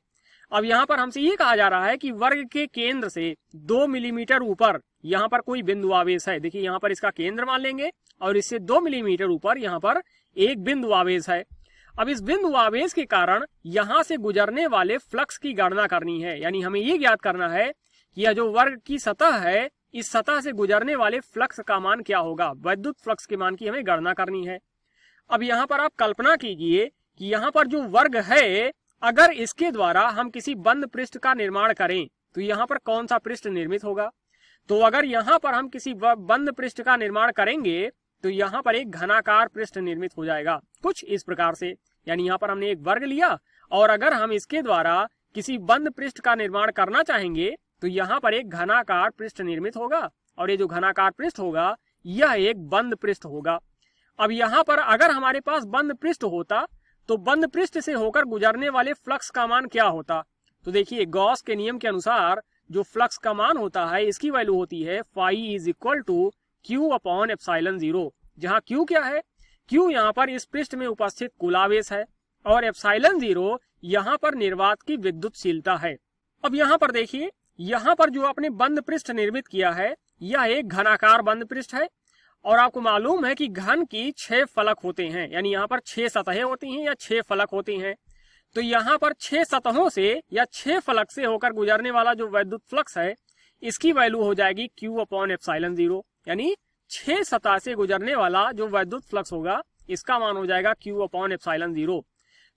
अब यहाँ पर हमसे ये कहा जा रहा है कि वर्ग के केंद्र से दो मिलीमीटर ऊपर यहाँ पर कोई बिंदु आवेश है देखिए यहाँ पर इसका केंद्र मान लेंगे और इससे दो मिलीमीटर ऊपर यहाँ पर एक बिंदु आवेश है अब इस बिंदु आवेश के कारण यहाँ से गुजरने वाले फ्लक्स की गणना करनी है यानी हमें ये ज्ञात करना है कि यह जो वर्ग की सतह है इस सतह से गुजरने वाले फ्लक्स का मान क्या होगा वैद्युत फ्लक्स के मान की हमें गणना करनी है अब यहाँ पर आप कल्पना कीजिए कि यहाँ पर जो वर्ग है अगर इसके द्वारा हम किसी बंद पृष्ठ का निर्माण करें तो यहाँ पर कौन सा पृष्ठ निर्मित होगा तो अगर यहाँ पर हम किसी बंद पृष्ठ का निर्माण करेंगे तो यहाँ पर एक घनाकार पृष्ठ निर्मित हो जाएगा कुछ इस प्रकार से यानी यहाँ पर हमने एक वर्ग लिया और अगर हम इसके द्वारा किसी बंद पृष्ठ का निर्माण करना चाहेंगे तो यहाँ पर एक घनाकार पृष्ठ निर्मित होगा और ये जो घनाकार पृष्ठ होगा यह एक बंद पृष्ठ होगा अब यहाँ पर अगर हमारे पास बंद पृष्ठ होता तो बंद पृष्ठ से होकर गुजरने वाले फ्लक्स का मान क्या होता तो देखिए गॉस के नियम के अनुसार जो फ्लक्स का मान होता है इसकी वैल्यू होती है phi is equal to q upon epsilon zero जहाँ क्यू क्या है क्यू यहाँ पर इस पृष्ठ में उपस्थित कुलावेश है और एप्साइलन जीरो यहाँ पर निर्वात की विद्युतशीलता है अब यहाँ पर देखिए यहाँ पर जो आपने बंद पृष्ठ निर्मित किया है यह एक घनाकार बंद पृष्ठ है और आपको मालूम है कि घन की छह फलक होते हैं यानी यहाँ पर छह सतहें होती हैं या छह फलक होती हैं तो यहाँ पर छह सतहों से या छह फलक से होकर गुजरने वाला जो वैद्युत फ्लक्स है इसकी वैल्यू हो जाएगी क्यू अपॉन एप्साइलन जीरो यानी छह सतह से गुजरने वाला जो वैद्युत फ्लक्स होगा इसका मान हो जाएगा Q अपॉन एपसाइलन जीरो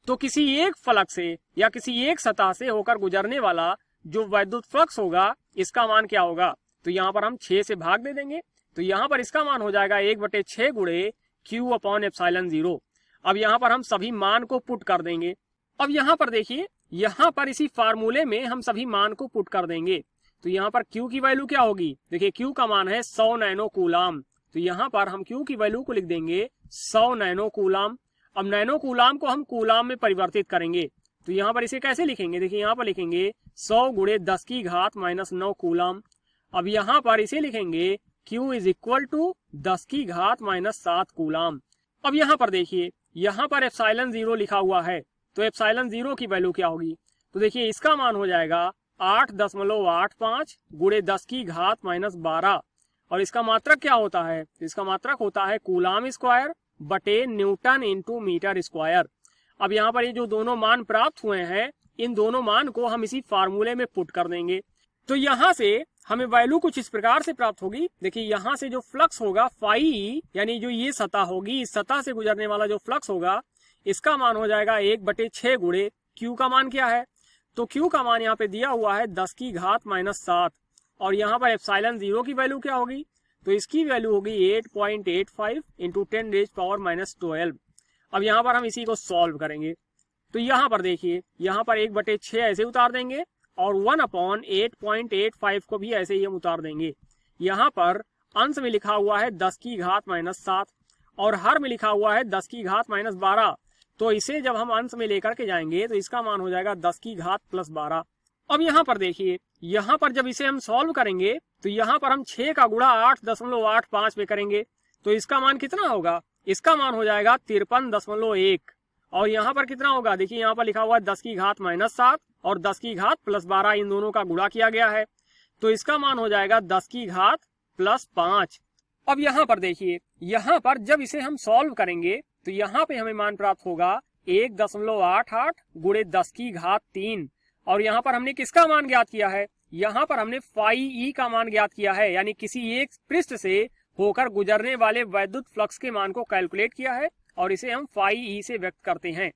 तो किसी एक फलक से या किसी एक सतह से होकर गुजरने वाला जो वैद्युत फ्लक्स होगा इसका मान क्या होगा तो यहाँ पर हम छह से भाग दे देंगे तो यहाँ पर इसका मान हो जाएगा एक बटे छह गुड़े क्यू अपॉन एपसाइलन जीरो अब यहाँ पर हम सभी मान को पुट कर देंगे अब यहाँ पर देखिए यहाँ पर इसी फार्मूले में हम सभी मान को पुट कर देंगे तो यहाँ पर क्यू की वैल्यू क्या होगी देखिए क्यू का मान है सौ नैनो कूलाम तो यहाँ पर हम क्यू की वैल्यू को लिख देंगे सौ नैनो कूलाम अब नैनो कूलाम को हम कूलाम में परिवर्तित करेंगे तो यहाँ पर इसे कैसे लिखेंगे देखिए यहाँ पर लिखेंगे सौ गुड़े दस की घात माइनस नौ कूलाम अब यहाँ पर इसे लिखेंगे Q इज इक्वल टू दस की घात माइनस सात कूलाम अब यहाँ पर देखिए यहाँ पर एफसाइलन जीरो लिखा हुआ है तो एफसाइलन जीरो की वैल्यू क्या होगी तो देखिए इसका मान हो जाएगा आठ दशमलव आठ पांच गुड़े दस की घात माइनस बारह और इसका मात्रक क्या होता है इसका मात्रक होता है कूलाम स्क्वायर बटे न्यूटन इंटू मीटर स्क्वायर अब यहाँ पर ये जो दोनों मान प्राप्त हुए हैं इन दोनों मान को हम इसी फार्मूले में पुट कर देंगे तो यहाँ से हमें वैल्यू कुछ इस प्रकार से प्राप्त होगी देखिए यहाँ से जो फ्लक्स होगा फाई यानी जो ये सतह होगी इस सतह से गुजरने वाला जो फ्लक्स होगा इसका मान हो जाएगा एक बटे छे गुड़े क्यू का मान क्या है तो क्यू का मान यहाँ पे दिया हुआ है दस की घात माइनस सात और यहाँ पर एप्साइलन जीरो की वैल्यू क्या होगी तो इसकी वैल्यू होगी eight point eight five into ten raise power minus twelve अब यहाँ पर हम इसी को सॉल्व करेंगे तो यहाँ पर देखिए यहाँ पर एक बटे छः ऐसे उतार देंगे और one upon eight point eight five को भी ऐसे ही हम उतार देंगे यहाँ पर अंश में लिखा हुआ है दस की घात माइनस सात और हर में लिखा हुआ है दस की घात माइनस बारह तो इसे जब हम अंश में लेकर के जाएंगे तो इसका मान हो जाएगा दस की घात प्लस बारह अब यहाँ पर देखिए यहाँ पर जब इसे हम सॉल्व करेंगे तो यहाँ पर हम छह का गुड़ा आठ दशमलव आठ पांच में करेंगे तो इसका मान कितना होगा इसका मान हो जाएगा तिरपन दशमलव एक और यहाँ पर कितना होगा देखिए यहाँ पर लिखा हुआ है दस की घात माइनस सात और दस की घात प्लस बारह इन दोनों का गुड़ा किया गया है तो इसका मान हो जाएगा दस की घात प्लस पांच अब यहाँ पर देखिए यहाँ पर जब इसे हम सॉल्व करेंगे तो यहाँ पे हमें मान प्राप्त होगा एक दशमलव आठ आठ गुड़े दस की घात तीन और यहाँ पर हमने किसका मान ज्ञात किया है यहाँ पर हमने फाई ई का मान ज्ञात किया है यानी किसी एक पृष्ठ से होकर गुजरने वाले वैद्युत फ्लक्स के मान को कैलकुलेट किया है और इसे हम फाई ई से व्यक्त करते हैं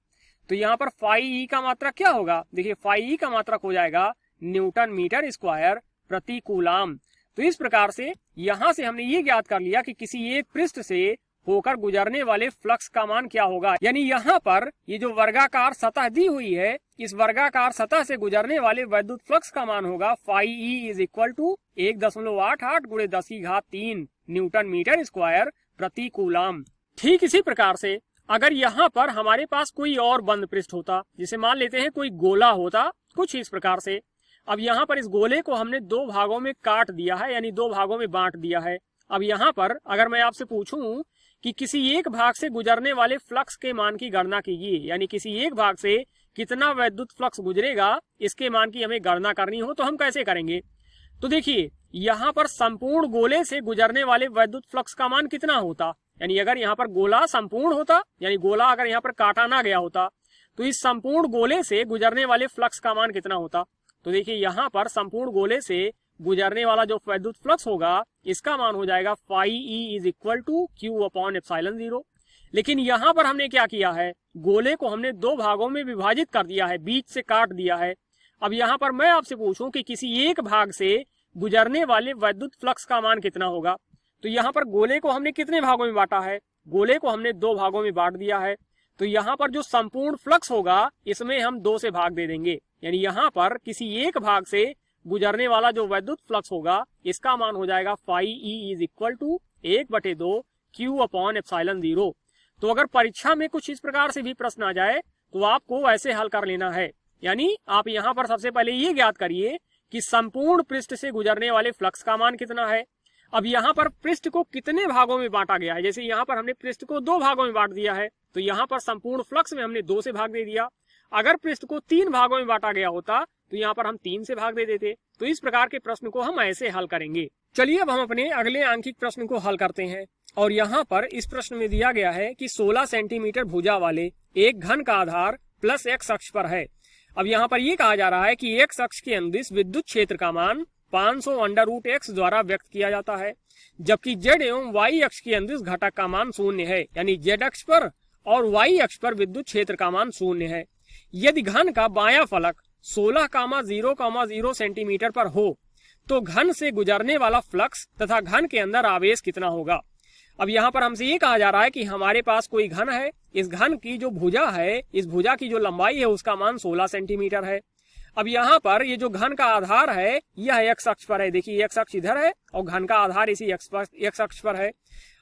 तो यहाँ पर फाई ई का मात्रक क्या होगा देखिए फाई ई का मात्रक हो जाएगा न्यूटन मीटर स्क्वायर प्रति कूलाम तो इस प्रकार से यहाँ से हमने ये ज्ञात कर लिया कि किसी एक पृष्ठ से होकर गुजरने वाले फ्लक्स का मान क्या होगा यानी यहाँ पर ये जो वर्गाकार सतह दी हुई है इस वर्गाकार सतह से गुजरने वाले वैद्युत फ्लक्स का मान होगा phi E is equal to एक दशमलव आठ आठ गुड़े दस की घात तीन न्यूटन मीटर स्क्वायर प्रति कूलाम ठीक इसी प्रकार से अगर यहाँ पर हमारे पास कोई और बंद पृष्ठ होता जिसे मान लेते हैं कोई गोला होता कुछ इस प्रकार से अब यहाँ पर इस गोले को हमने दो भागों में काट दिया है यानी दो भागों में बांट दिया है अब यहाँ पर अगर मैं आपसे पूछूं कि किसी एक भाग से गुजरने वाले फ्लक्स के मान की गणना कीजिए यानी किसी एक भाग से कितना वैद्युत फ्लक्स गुजरेगा इसके मान की हमें गणना करनी हो तो हम कैसे करेंगे तो देखिए यहाँ पर संपूर्ण गोले से गुजरने वाले वैद्युत फ्लक्स का मान कितना होता यानी अगर यहाँ पर गोला संपूर्ण होता यानी गोला अगर यहाँ पर काटा ना गया होता तो इस संपूर्ण गोले से गुजरने वाले फ्लक्स का मान कितना होता तो देखिए यहाँ पर संपूर्ण गोले से गुजरने वाला जो वैद्युत फ्लक्स होगा इसका मान हो जाएगा phi E is equal to q upon epsilon zero लेकिन यहां पर हमने क्या किया है गोले को हमने दो भागों में विभाजित कर दिया है बीच से काट दिया है अब यहां पर मैं आपसे पूछूं कि किसी एक भाग से गुजरने वाले वैद्युत फ्लक्स का मान कितना होगा तो यहाँ पर गोले को हमने कितने भागों में बांटा है गोले को हमने दो भागों में बांट दिया है तो यहाँ पर जो संपूर्ण फ्लक्स होगा इसमें हम दो से भाग दे देंगे यानी यहाँ पर किसी एक भाग से गुजरने वाला जो वैद्युत फ्लक्स होगा इसका मान हो जाएगा phi E is equal to एक बटे दो क्यू अपॉन एप्साइलन जीरो तो अगर परीक्षा में कुछ इस प्रकार से भी प्रश्न आ जाए तो आपको ऐसे हल कर लेना है यानी आप यहाँ पर सबसे पहले ये ज्ञात करिए कि संपूर्ण पृष्ठ से गुजरने वाले फ्लक्स का मान कितना है अब यहाँ पर पृष्ठ को कितने भागों में बांटा गया है जैसे यहाँ पर हमने पृष्ठ को दो भागों में बांट दिया है तो यहाँ पर संपूर्ण फ्लक्स में हमने दो से भाग दे दिया अगर पृष्ठ को तीन भागों में बांटा गया होता तो यहाँ पर हम तीन से भाग दे देते तो इस प्रकार के प्रश्न को हम ऐसे हल करेंगे चलिए अब हम अपने अगले आंकिक प्रश्न को हल करते हैं और यहाँ पर इस प्रश्न में दिया गया है कि 16 सेंटीमीटर भुजा वाले एक घन का आधार प्लस एक्स अक्ष पर है अब यहाँ पर ये कहा जा रहा है कि एक्स अक्ष के अंदर विद्युत क्षेत्र का मान 500 सौ अंडर रूट एक्स द्वारा व्यक्त किया जाता है जबकि जेड एवं वाई अक्ष के अंदर घटक का मान शून्य है यानी जेड अक्ष पर और वाई अक्ष पर विद्युत क्षेत्र का मान शून्य है यदि घन का बाया फलक सोलह comma zero comma zero centimetre पर हो तो घन से गुजरने वाला फ्लक्स तथा घन के अंदर आवेश कितना होगा अब यहाँ पर हमसे ये कहा जा रहा है कि हमारे पास कोई घन है इस घन की जो भुजा है इस भुजा की जो लंबाई है उसका मान 16 सेंटीमीटर है अब यहाँ पर ये जो घन का आधार है यह एक अक्ष पर है देखिए एक अक्ष इधर है और घन का आधार इसी एक अक्ष पर है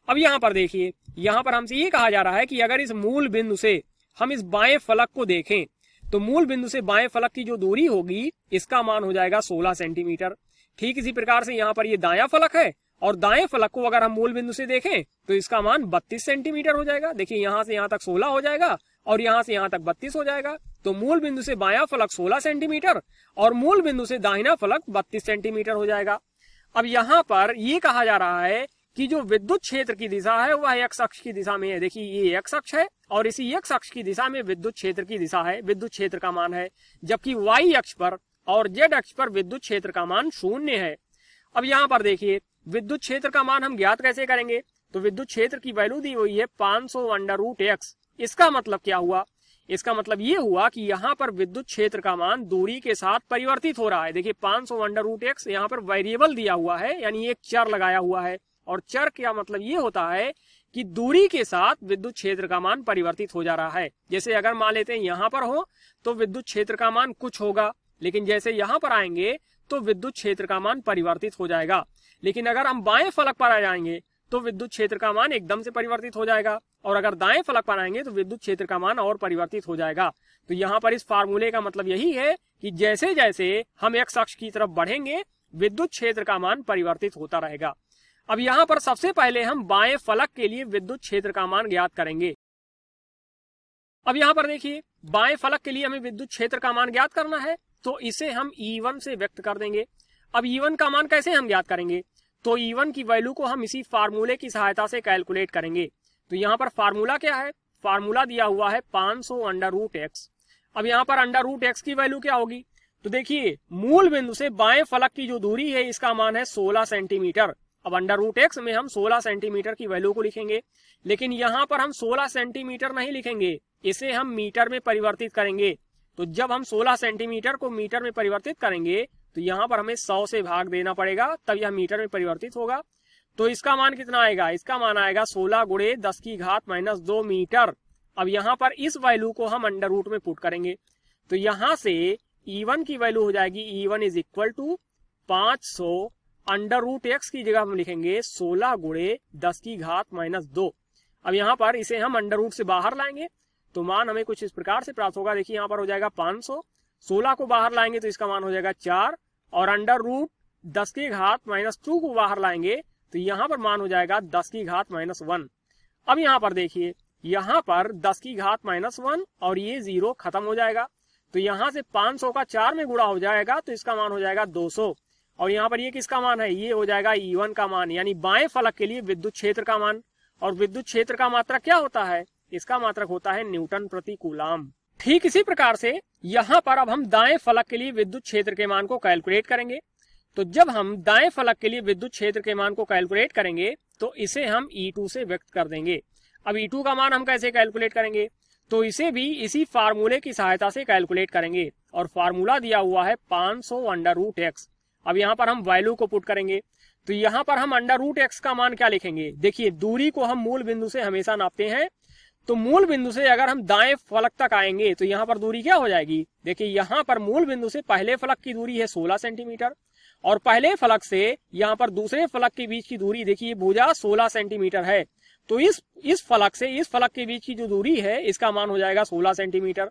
अब यहाँ पर देखिए यहाँ पर हमसे ये कहा जा रहा है कि अगर इस मूल बिंदु से हम इस बाएं फलक को देखें तो मूल बिंदु से बाएं फलक की जो दूरी होगी इसका मान हो जाएगा 16 सेंटीमीटर ठीक इसी प्रकार से यहाँ पर ये दाया फलक है और दाएं फलक को अगर हम मूल बिंदु से देखें तो इसका मान 32 सेंटीमीटर हो जाएगा देखिए यहाँ से यहाँ तक 16 हो जाएगा और यहाँ से यहाँ तक 32 हो जाएगा तो मूल बिंदु से बाया फलक सोलह सेंटीमीटर और मूल बिंदु से दाहिना फलक बत्तीस सेंटीमीटर हो जाएगा अब यहाँ पर ये कहा जा रहा है कि जो विद्युत क्षेत्र की दिशा है वह एक्स अक्ष की दिशा में है देखिए ये एक्स अक्ष है और इसी यक्ष अक्ष की दिशा में विद्युत क्षेत्र की दिशा है विद्युत क्षेत्र का मान है जबकि वाई अक्ष पर और जेड अक्ष पर विद्युत क्षेत्र का मान शून्य है अब यहाँ पर देखिए विद्युत क्षेत्र का मान हम ज्ञात कैसे करेंगे तो विद्युत क्षेत्र की वैल्यू दी हुई है पांच सौ अंडर रूट एक्स इसका मतलब क्या हुआ इसका मतलब ये हुआ कि यहाँ पर विद्युत क्षेत्र का मान दूरी के साथ परिवर्तित हो रहा है देखिए पांच सौ अंडर रूट एक्स यहाँ पर वेरिएबल दिया हुआ है यानी एक चर लगाया हुआ है और चर का मतलब ये होता है कि दूरी के साथ विद्युत क्षेत्र का मान परिवर्तित हो जा रहा है जैसे अगर मान लेते हैं यहाँ पर हो तो विद्युत क्षेत्र का मान कुछ होगा लेकिन जैसे यहाँ पर आएंगे तो विद्युत क्षेत्र का मान परिवर्तित हो जाएगा लेकिन अगर हम बाएं फलक पर आ जाएंगे तो विद्युत क्षेत्र का मान एकदम से परिवर्तित हो जाएगा और अगर दाएं फलक पर आएंगे तो विद्युत क्षेत्र का मान और परिवर्तित हो जाएगा तो यहाँ पर इस फार्मूले का मतलब यही है कि जैसे जैसे हम एक अक्ष की तरफ बढ़ेंगे विद्युत क्षेत्र का मान परिवर्तित होता रहेगा अब यहाँ पर सबसे पहले हम बाएं फलक के लिए विद्युत क्षेत्र का मान ज्ञात करेंगे अब यहाँ पर देखिए बाएं फलक के लिए हमें विद्युत क्षेत्र का मान ज्ञात करना है तो इसे हम E1 से व्यक्त कर देंगे अब E1 का मान कैसे हम ज्ञात करेंगे तो E1 की वैल्यू को हम इसी फार्मूले की सहायता से कैलकुलेट करेंगे तो यहाँ पर फार्मूला क्या है फार्मूला दिया हुआ है पांच सौ अंडर रूट एक्स अब यहाँ पर अंडर रूट एक्स की वैल्यू क्या होगी तो देखिए मूल बिंदु से बाएं फलक की जो दूरी है इसका मान है 16 सेंटीमीटर अब अंडर रूट एक्स में हम 16 सेंटीमीटर की वैल्यू को लिखेंगे लेकिन यहाँ पर हम 16 सेंटीमीटर नहीं लिखेंगे इसे हम मीटर में परिवर्तित करेंगे तो जब हम 16 सेंटीमीटर को मीटर में परिवर्तित करेंगे तो यहां पर हमें 100 से भाग देना पड़ेगा तब यह मीटर में परिवर्तित होगा तो इसका मान कितना आएगा इसका मान आएगा सोलह गुड़े दस की घात माइनस दो मीटर अब यहाँ पर इस वैल्यू को हम अंडर रूट में पुट करेंगे तो यहाँ से ई e की वैल्यू हो जाएगी E one is equal to पांच अंडर रूट एक्स की जगह हम लिखेंगे सोलह गुड़े दस की घात माइनस दो अब यहाँ पर इसे हम अंडर रूट से बाहर लाएंगे तो मान हमें कुछ इस प्रकार से प्राप्त होगा देखिए यहाँ पर हो जाएगा पांच सौ सोलह को बाहर लाएंगे तो इसका मान हो जाएगा चार और अंडर रूट दस की घात माइनस टू को बाहर लाएंगे तो यहाँ पर मान हो जाएगा दस की घात माइनस वन अब यहाँ पर देखिए यहाँ पर दस की घात माइनस वन और ये जीरो खत्म हो जाएगा तो यहाँ से 500 का चार में गुड़ा हो जाएगा तो इसका मान हो जाएगा सौ और यहाँ पर ये किसका मान है ये हो जाएगा ई e का मान यानी बाएं फलक के लिए विद्युत क्षेत्र का मान और विद्युत क्षेत्र का मात्रक क्या होता है इसका मात्रक होता है न्यूटन प्रति कूलाम ठीक इसी प्रकार से यहाँ पर अब हम दाएं फलक के लिए विद्युत क्षेत्र के मान को कैलकुलेट करेंगे तो जब हम दाएं फलक के लिए विद्युत क्षेत्र के मान को कैलकुलेट करेंगे तो इसे हम E2 से व्यक्त कर देंगे अब E2 का मान हम कैसे कैलकुलेट करेंगे तो इसे भी इसी फार्मूले की सहायता से कैलकुलेट करेंगे और फार्मूला दिया हुआ है पांच सौ अंडर रूट एक्स अब यहाँ पर हम वैल्यू को पुट करेंगे तो यहाँ पर हम अंडर रूट एक्स का मान क्या लिखेंगे देखिए दूरी को हम मूल बिंदु से हमेशा नापते हैं तो मूल बिंदु से अगर हम दाएं फलक तक आएंगे तो यहाँ पर दूरी क्या हो जाएगी देखिए यहाँ पर मूल बिंदु से पहले फलक की दूरी है 16 सेंटीमीटर और पहले फलक से यहाँ पर दूसरे फलक के बीच की दूरी देखिए भूजा 16 सेंटीमीटर है तो इस इस फलक से इस फलक के बीच की जो दूरी है इसका मान हो जाएगा सोलह सेंटीमीटर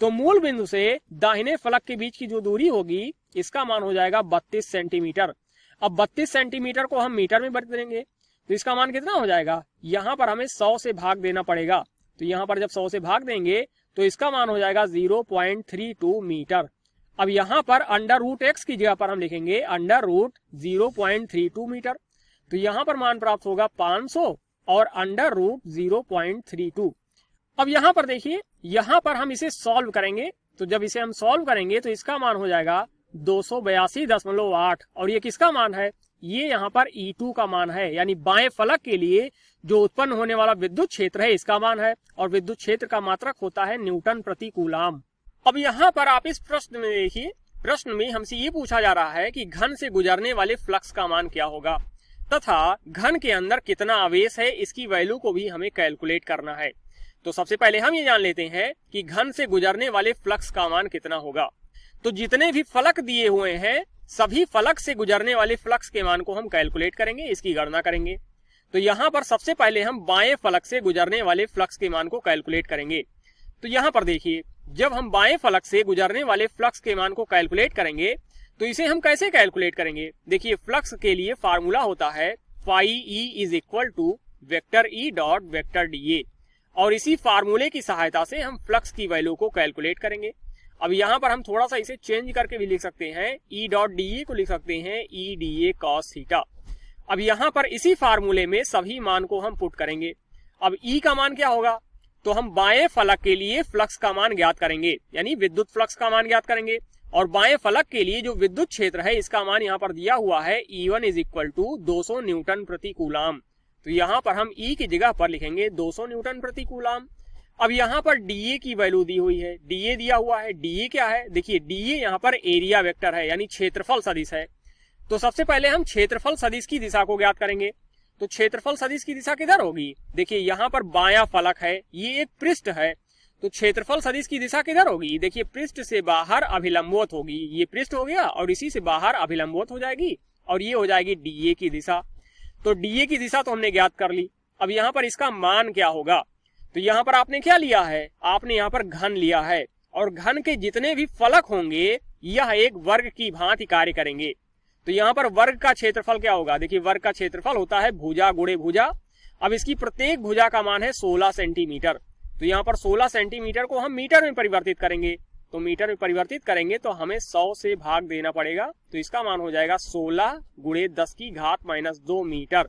तो मूल बिंदु से दाहिने फलक के बीच की जो दूरी होगी इसका मान हो जाएगा बत्तीस सेंटीमीटर अब बत्तीस सेंटीमीटर को हम मीटर में बदलेंगे तो इसका मान कितना हो जाएगा यहाँ पर हमें सौ से भाग देना पड़ेगा तो यहाँ पर जब सौ से भाग देंगे तो इसका मान हो जाएगा zero point three two metre अब यहाँ पर अंडर रूट एक्स की जगह पर हम लिखेंगे under root zero point three two metre तो यहाँ पर मान प्राप्त होगा पांच सौ और under root zero point three two अब यहाँ पर देखिए यहां पर हम इसे सॉल्व करेंगे तो जब इसे हम सॉल्व करेंगे तो इसका मान हो जाएगा दो और ये किसका मान है ये यहाँ पर E2 का मान है यानी बाएं फलक के लिए जो उत्पन्न होने वाला विद्युत क्षेत्र है इसका मान है और विद्युत क्षेत्र का मात्रक होता है न्यूटन प्रति कूलाम अब यहाँ पर आप इस प्रश्न में देखिए प्रश्न में हमसे ये पूछा जा रहा है कि घन से गुजरने वाले फ्लक्स का मान क्या होगा तथा घन के अंदर कितना आवेश है इसकी वैल्यू को भी हमें कैलकुलेट करना है तो सबसे पहले हम ये जान लेते हैं कि घन से गुजरने वाले फ्लक्स का मान कितना होगा तो जितने भी फलक दिए हुए हैं सभी फलक से गुजरने वाले फ्लक्स के मान को हम कैलकुलेट करेंगे इसकी गणना करेंगे तो यहाँ पर सबसे पहले हम बाएं फलक से गुजरने वाले फ्लक्स के मान को कैलकुलेट करेंगे तो यहाँ पर देखिए जब हम बाएं फलक से गुजरने वाले फ्लक्स के मान को कैलकुलेट करेंगे तो इसे हम कैसे कैलकुलेट करेंगे देखिए फ्लक्स के लिए फार्मूला होता है phi E is equal to vector E dot vector d A और इसी फार्मूले की सहायता से हम फ्लक्स की वैल्यू को कैलकुलेट करेंगे अब यहाँ पर हम थोड़ा सा इसे चेंज करके भी लिख सकते हैं ई डॉट डी को लिख सकते हैं E d A cos theta अब यहाँ पर इसी फार्मूले में सभी मान को हम पुट करेंगे अब ई e का मान क्या होगा तो हम बाएं फलक के लिए फ्लक्स का मान ज्ञात करेंगे यानी विद्युत फ्लक्स का मान ज्ञात करेंगे और बाएं फलक के लिए जो विद्युत क्षेत्र है इसका मान यहाँ पर दिया हुआ है E one is equal to दो न्यूटन प्रति कूलाम तो यहाँ पर हम ई e की जगह पर लिखेंगे 200 न्यूटन प्रति कूलाम अब यहाँ पर डीए की वैल्यू दी हुई है dA दिया हुआ है डीए क्या है देखिए डीए यहाँ पर एरिया वेक्टर है यानी क्षेत्रफल सदिश है तो सबसे पहले हम क्षेत्रफल सदिश की दिशा को ज्ञात करेंगे तो क्षेत्रफल सदिश की दिशा किधर होगी देखिए यहाँ पर बाया फलक है ये एक पृष्ठ है तो क्षेत्रफल सदिश की दिशा किधर होगी देखिए पृष्ठ से बाहर अभिलंबवत होगी ये पृष्ठ हो गया और इसी से बाहर अभिलंबवत हो जाएगी और ये हो जाएगी डीए की दिशा तो डीए की दिशा तो हमने ज्ञात कर ली अब यहाँ पर इसका मान क्या होगा तो यहाँ पर आपने क्या लिया है आपने यहाँ पर घन लिया है और घन के जितने भी फलक होंगे यह एक वर्ग की भांति कार्य करेंगे तो यहाँ पर वर्ग का क्षेत्रफल क्या होगा देखिए वर्ग का क्षेत्रफल होता है भुजा गुड़े भुजा अब इसकी प्रत्येक भुजा का मान है 16 सेंटीमीटर तो यहाँ पर 16 सेंटीमीटर को हम मीटर में परिवर्तित करेंगे तो मीटर में परिवर्तित करेंगे तो हमें 100 से भाग देना पड़ेगा तो इसका मान हो जाएगा 16 गुड़े दस की घात माइनस दो मीटर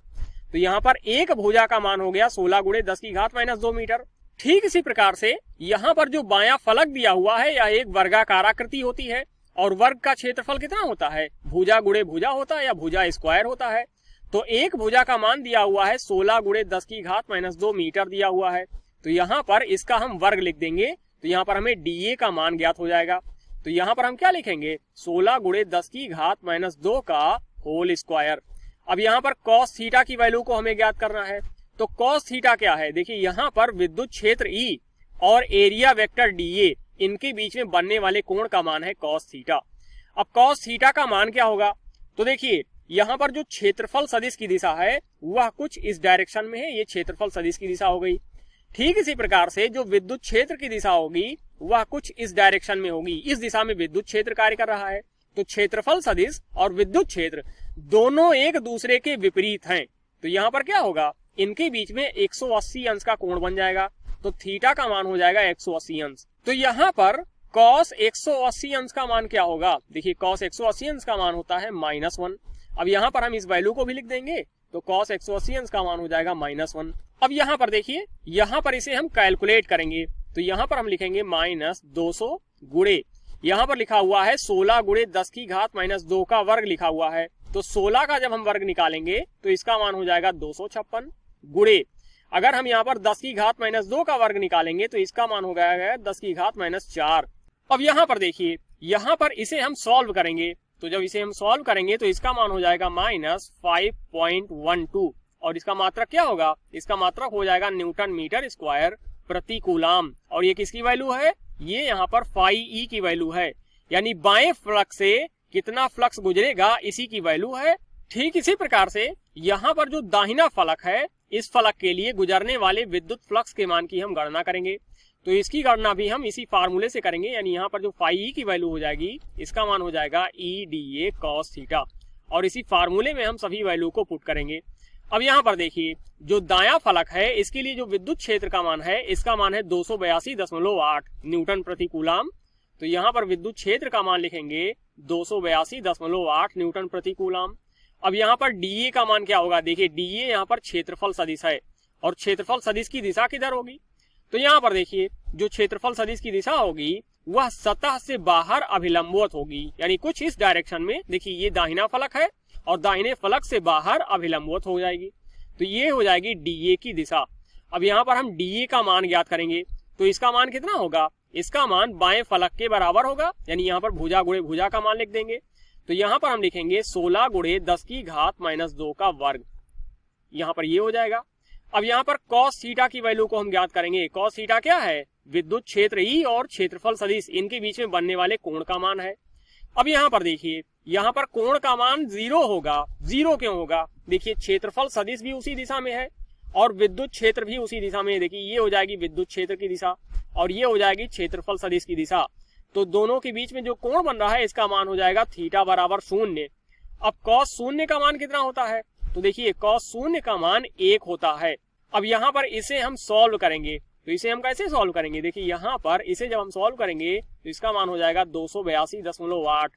तो यहाँ पर एक भुजा का मान हो गया 16 गुड़े दस की घात माइनस दो मीटर ठीक इसी प्रकार से यहाँ पर जो बाया फलक दिया हुआ है यह एक वर्गाकार आकृति होती है और वर्ग का क्षेत्रफल कितना होता है भुजा गुड़े भुजा होता है या भुजा स्क्वायर होता है तो एक भुजा का मान दिया हुआ है सोलह गुड़े दस की घात माइनस दो मीटर दिया हुआ है तो यहाँ पर इसका हम वर्ग लिख देंगे तो यहाँ पर हमें डी का मान ज्ञात हो जाएगा तो यहाँ पर हम क्या लिखेंगे सोलह गुड़े दस की घात माइनस दो का होल स्क्वायर अब यहाँ पर कॉस थीटा की वैल्यू को हमें ज्ञात करना है तो कॉस थीटा क्या है देखिए यहाँ पर विद्युत क्षेत्र ई e और एरिया वेक्टर डी इनके बीच में बनने वाले कोण का मान है कॉस थीटा अब कॉस थीटा का मान क्या होगा तो देखिए यहाँ पर जो क्षेत्रफल सदिश की दिशा है वह कुछ इस डायरेक्शन में है ये क्षेत्रफल सदिश की दिशा हो गई ठीक इसी प्रकार से जो विद्युत क्षेत्र की दिशा होगी वह कुछ इस डायरेक्शन में होगी इस दिशा में विद्युत क्षेत्र कार्य कर रहा है तो क्षेत्रफल सदिश और विद्युत क्षेत्र दोनों एक दूसरे के विपरीत हैं तो यहाँ पर क्या होगा इनके बीच में 180 अंश का कोण बन जाएगा तो थीटा का मान हो जाएगा 180 अंश तो यहाँ पर कॉस 180 अंश का मान क्या होगा देखिए कॉस 180 अंश का मान होता है माइनस वन अब यहाँ पर हम इस वैल्यू को भी लिख देंगे तो कॉस 180 अंश का मान हो जाएगा माइनस वन अब यहां पर देखिए यहां पर इसे हम कैलकुलेट करेंगे तो यहां पर हम लिखेंगे माइनस दो सौ गुड़े यहां पर लिखा हुआ है सोलह गुड़े दस की घात माइनस दो का वर्ग लिखा हुआ है तो सोलह का जब हम वर्ग निकालेंगे तो इसका मान हो जाएगा दो सौ छप्पन गुड़े अगर हम यहाँ पर दस की घात माइनस दो का वर्ग निकालेंगे तो इसका मान हो गया दस की घात माइनस चार अब यहाँ पर देखिए यहाँ पर इसे हम सॉल्व करेंगे तो जब इसे हम सॉल्व करेंगे तो इसका मान हो जाएगा minus five point one two और इसका मात्रक क्या होगा इसका मात्रक हो जाएगा न्यूटन मीटर स्क्वायर प्रति कूलाम और ये किसकी वैल्यू है ये यहाँ पर फाइव ई की वैल्यू है यानी बाएं फ्लक्स से कितना फ्लक्स गुजरेगा इसी की वैल्यू है ठीक इसी प्रकार से यहाँ पर जो दाहिना फलक है इस फलक के लिए गुजरने वाले विद्युत फ्लक्स के मान की हम गणना करेंगे तो इसकी गणना भी हम इसी फार्मूले से करेंगे यानी यहाँ पर जो फाइव ई की वैल्यू हो जाएगी इसका मान हो जाएगा E d A cos theta और इसी फार्मूले में हम सभी वैल्यू को पुट करेंगे अब यहाँ पर देखिए जो दाया फलक है इसके लिए जो विद्युत क्षेत्र का मान है इसका मान है दो न्यूटन प्रति कूलाम तो यहाँ पर विद्युत क्षेत्र का मान लिखेंगे दो न्यूटन प्रति कूलाम अब यहाँ पर डीए का मान क्या होगा देखिए डीए यहाँ पर क्षेत्रफल सदिश है और क्षेत्रफल सदिश की दिशा किधर होगी तो यहाँ पर देखिए जो क्षेत्रफल सदिश की दिशा होगी वह सतह से बाहर अभिलंबवत होगी यानी कुछ इस डायरेक्शन में देखिए ये दाहिना फलक है और दाहिने फलक से बाहर अभिलंबवत हो जाएगी तो ये हो जाएगी डी की दिशा अब यहाँ पर हम डी का मान ज्ञात करेंगे तो इसका मान कितना होगा इसका मान बाएं फलक के बराबर होगा यानी यहाँ पर भुजा गुड़े भुजा का मान लिख देंगे तो यहाँ पर हम लिखेंगे सोलह गुड़े दस की घात माइनस दो का वर्ग यहाँ पर ये हो जाएगा अब यहाँ पर कॉस सीटा की वैल्यू को हम ज्ञात करेंगे कॉस सीटा क्या है विद्युत क्षेत्र ई e और क्षेत्रफल सदिश इनके बीच में बनने वाले कोण का मान है अब यहाँ पर देखिए यहाँ पर कोण का मान जीरो होगा जीरो क्यों होगा देखिए क्षेत्रफल सदिश भी उसी दिशा में है और विद्युत क्षेत्र भी उसी दिशा में देखिए ये हो जाएगी विद्युत क्षेत्र की दिशा और ये हो जाएगी क्षेत्रफल सदिश की दिशा तो दोनों के बीच में जो कोण बन रहा है इसका मान हो जाएगा थीटा बराबर शून्य अब कौ शून्य का मान कितना होता है तो देखिए कौ शून्य का मान एक होता है अब यहाँ पर इसे हम सॉल्व करेंगे तो इसे हम कैसे सॉल्व करेंगे देखिए यहाँ पर इसे जब हम सॉल्व करेंगे तो इसका मान हो जाएगा दो सौ बयासी दशमलव आठ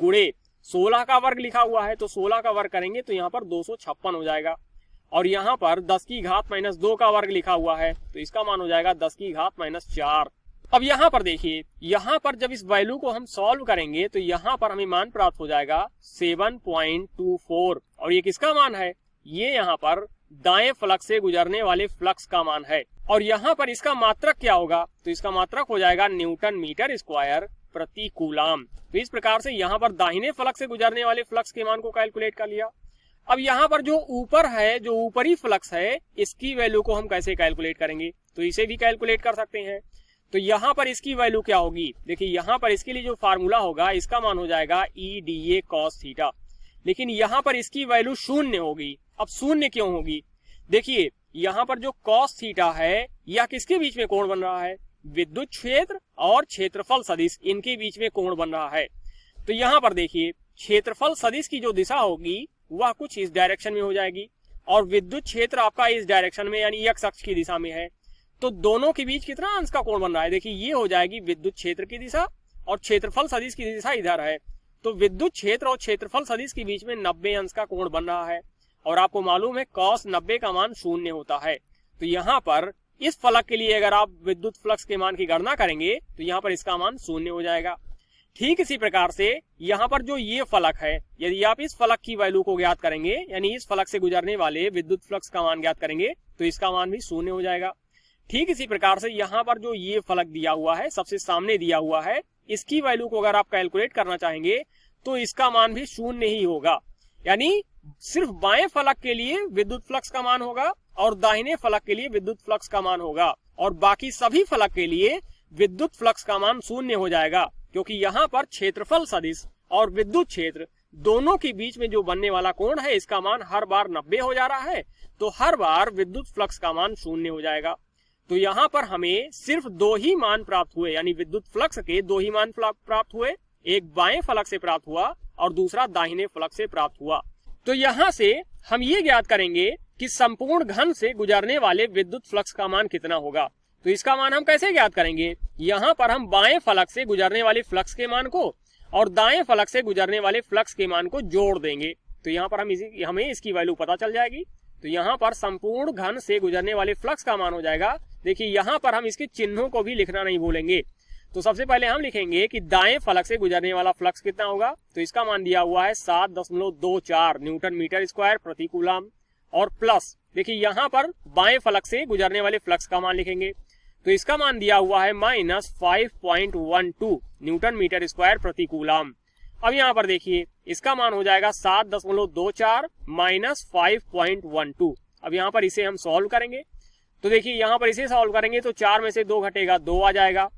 गुड़े सोलह का वर्ग लिखा हुआ है तो सोलह का वर्ग करेंगे तो यहाँ पर दो हो जाएगा और यहाँ पर दस की घात माइनस दो का वर्ग लिखा हुआ है तो इसका मान हो जाएगा दस की घात माइनस चार अब यहाँ पर देखिए यहाँ पर जब इस वैल्यू को हम सॉल्व करेंगे तो यहाँ पर हमें मान प्राप्त हो जाएगा 7.24 और ये किसका मान है ये यहाँ पर दाएं फ्लक्स से गुजरने वाले फ्लक्स का मान है और यहाँ पर इसका मात्रक क्या होगा तो इसका मात्रक हो जाएगा न्यूटन मीटर स्क्वायर प्रतिकूलाम तो इस प्रकार से यहाँ पर दाहिने फ्लक्स से गुजरने वाले फ्लक्स के मान को कैलकुलेट कर लिया अब यहाँ पर जो ऊपर है जो ऊपरी फ्लक्स है इसकी वैल्यू को हम कैसे कैलकुलेट करेंगे तो इसे भी कैलकुलेट कर सकते हैं तो यहाँ पर इसकी वैल्यू क्या होगी देखिए यहाँ पर इसके लिए जो फार्मूला होगा इसका मान हो जाएगा E d A cos theta लेकिन यहाँ पर इसकी वैल्यू शून्य होगी अब शून्य क्यों होगी देखिए यहाँ पर जो कॉस थीटा है यह किसके बीच में कोण बन रहा है विद्युत क्षेत्र और क्षेत्रफल सदिश इनके बीच में कोण बन रहा है तो यहाँ पर देखिए क्षेत्रफल सदिश की जो दिशा होगी वह कुछ इस डायरेक्शन में हो जाएगी और विद्युत क्षेत्र आपका इस डायरेक्शन में यानी यक्ष अक्ष की दिशा में है तो दोनों के बीच कितना अंश का कोण बन रहा है देखिए ये हो जाएगी विद्युत क्षेत्र की दिशा और क्षेत्रफल सदिश की दिशा इधर है तो विद्युत क्षेत्र और क्षेत्रफल सदिश के बीच में नब्बे अंश का कोण बन रहा है और आपको मालूम है कॉस नब्बे का मान शून्य होता है तो यहाँ पर इस फलक के लिए अगर आप विद्युत फ्लक्स के मान की गणना करेंगे तो यहाँ पर इसका मान शून्य हो जाएगा ठीक इसी प्रकार से यहाँ पर जो ये फलक है यदि आप इस फलक की वैल्यू को ज्ञात करेंगे यानी इस फलक से गुजरने वाले विद्युत फ्लक्स का मान ज्ञात करेंगे तो इसका मान भी शून्य हो जाएगा ठीक इसी प्रकार से यहाँ पर जो ये फलक दिया हुआ है सबसे सामने दिया हुआ है इसकी वैल्यू को अगर आप कैलकुलेट करना चाहेंगे तो इसका मान भी शून्य ही होगा यानी सिर्फ बाएं फलक के लिए विद्युत फ्लक्स का मान होगा और दाहिने फलक के लिए विद्युत फ्लक्स का मान होगा और बाकी सभी फलक के लिए विद्युत फ्लक्स का मान शून्य हो जाएगा क्योंकि यहाँ पर क्षेत्रफल सदिश और विद्युत क्षेत्र दोनों के बीच में जो बनने वाला कोण है इसका मान हर बार नब्बे हो जा रहा है तो हर बार विद्युत फ्लक्स का मान शून्य हो जाएगा तो यहाँ पर हमें सिर्फ दो ही मान प्राप्त हुए यानी विद्युत फ्लक्स के दो ही मान प्राप्त हुए एक बाएं फलक से प्राप्त हुआ और दूसरा दाहिने फलक से प्राप्त हुआ तो यहाँ से हम ये ज्ञात करेंगे कि संपूर्ण घन से गुजरने वाले विद्युत फ्लक्स का मान कितना होगा तो इसका मान हम कैसे ज्ञात करेंगे यहाँ पर हम बाएं फलक से गुजरने वाले फ्लक्स के मान को और दाएं फलक से गुजरने वाले फ्लक्स के मान को जोड़ देंगे तो यहाँ पर हम इसी हमें इसकी वैल्यू पता चल जाएगी तो यहाँ पर संपूर्ण घन से गुजरने वाले फ्लक्स का मान हो जाएगा देखिए यहाँ पर हम इसके चिन्हों को भी लिखना नहीं भूलेंगे तो सबसे पहले हम लिखेंगे कि दाएं फलक से गुजरने वाला फ्लक्स कितना होगा तो इसका मान दिया हुआ है सात दशमलव दो चार न्यूटन मीटर स्क्वायर प्रति और प्लस देखिए यहां पर बाएं फलक से गुजरने वाले फ्लक्स का मान लिखेंगे तो इसका मान दिया हुआ है minus five point one two newton metre square प्रति अब यहां पर देखिए इसका मान हो जाएगा सात दशमलव दो चार minus five point one two अब यहाँ पर इसे हम सॉल्व करेंगे तो देखिए यहाँ पर इसे सॉल्व करेंगे तो चार में से दो घटेगा दो आ जाएगा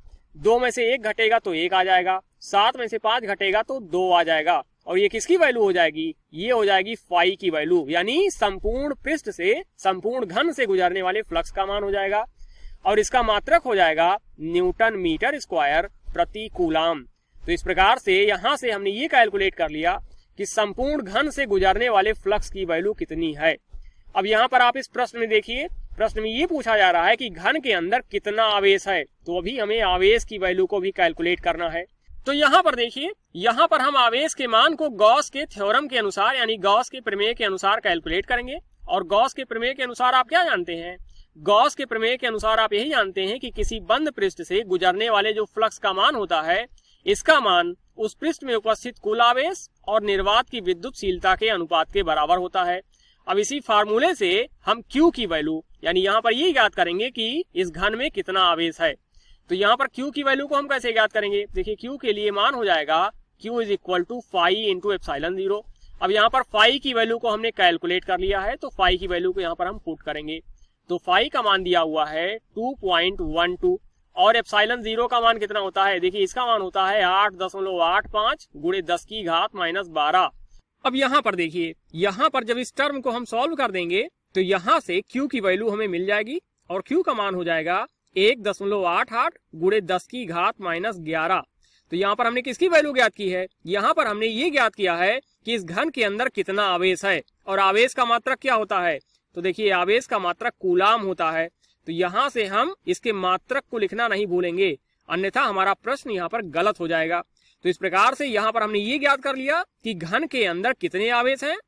दो में से एक घटेगा तो एक आ जाएगा सात में से पांच घटेगा तो दो आ जाएगा और ये किसकी वैल्यू हो जाएगी ये हो जाएगी फाई की वैल्यू यानी संपूर्ण पृष्ठ से संपूर्ण घन से गुजरने वाले फ्लक्स का मान हो जाएगा और इसका मात्रक हो जाएगा न्यूटन मीटर स्क्वायर प्रति कूलाम तो इस प्रकार से यहां से हमने ये कैलकुलेट कर लिया कि संपूर्ण घन से गुजरने वाले फ्लक्स की वैल्यू कितनी है अब यहाँ पर आप इस प्रश्न में देखिए प्रश्न में ये पूछा जा रहा है कि घन के अंदर कितना आवेश है तो अभी हमें आवेश की वैल्यू को भी कैलकुलेट करना है तो यहाँ पर देखिए यहाँ पर हम आवेश के मान को गॉस के थ्योरम के अनुसार यानी गॉस के प्रमेय के अनुसार कैलकुलेट करेंगे और गॉस के प्रमेय के अनुसार आप क्या जानते हैं गॉस के प्रमेय के अनुसार आप यही जानते हैं कि किसी बंद पृष्ठ से गुजरने वाले जो फ्लक्स का मान होता है इसका मान उस पृष्ठ में उपस्थित कुल आवेश और निर्वात की विद्युतशीलता के अनुपात के बराबर होता है अब इसी फार्मूले से हम क्यू की वैल्यू यानी यहाँ पर ये याद करेंगे कि इस घन में कितना आवेश है तो यहाँ पर क्यू की वैल्यू को हम कैसे याद करेंगे देखिए क्यू के लिए मान हो जाएगा q is equal to phi into epsilon zero अब यहाँ पर फाइव की वैल्यू को हमने कैलकुलेट कर लिया है तो फाइव की वैल्यू को यहाँ पर हम पुट करेंगे तो फाइव का मान दिया हुआ है टू पॉइंट वन टू और एप्साइलन जीरो का मान कितना होता है देखिए इसका मान होता है आठ दशमलव आठ पांच गुड़े दस की घात माइनस बारह अब यहाँ पर देखिए यहाँ पर जब इस टर्म को हम सॉल्व कर देंगे तो यहाँ से क्यू की वैल्यू हमें मिल जाएगी और क्यू का मान हो जाएगा एक दशमलव आठ आठ गुड़े दस की घात माइनस ग्यारह तो यहाँ पर हमने किसकी वैल्यू ज्ञात की है यहाँ पर हमने ये ज्ञात किया है कि इस घन के अंदर कितना आवेश है और आवेश का मात्रक क्या होता है तो देखिए आवेश का मात्रक कूलाम होता है तो यहाँ से हम इसके मात्रक को लिखना नहीं भूलेंगे अन्यथा हमारा प्रश्न यहाँ पर गलत हो जाएगा तो इस प्रकार से यहाँ पर हमने ये ज्ञात कर लिया कि घन के अंदर कितने आवेश हैं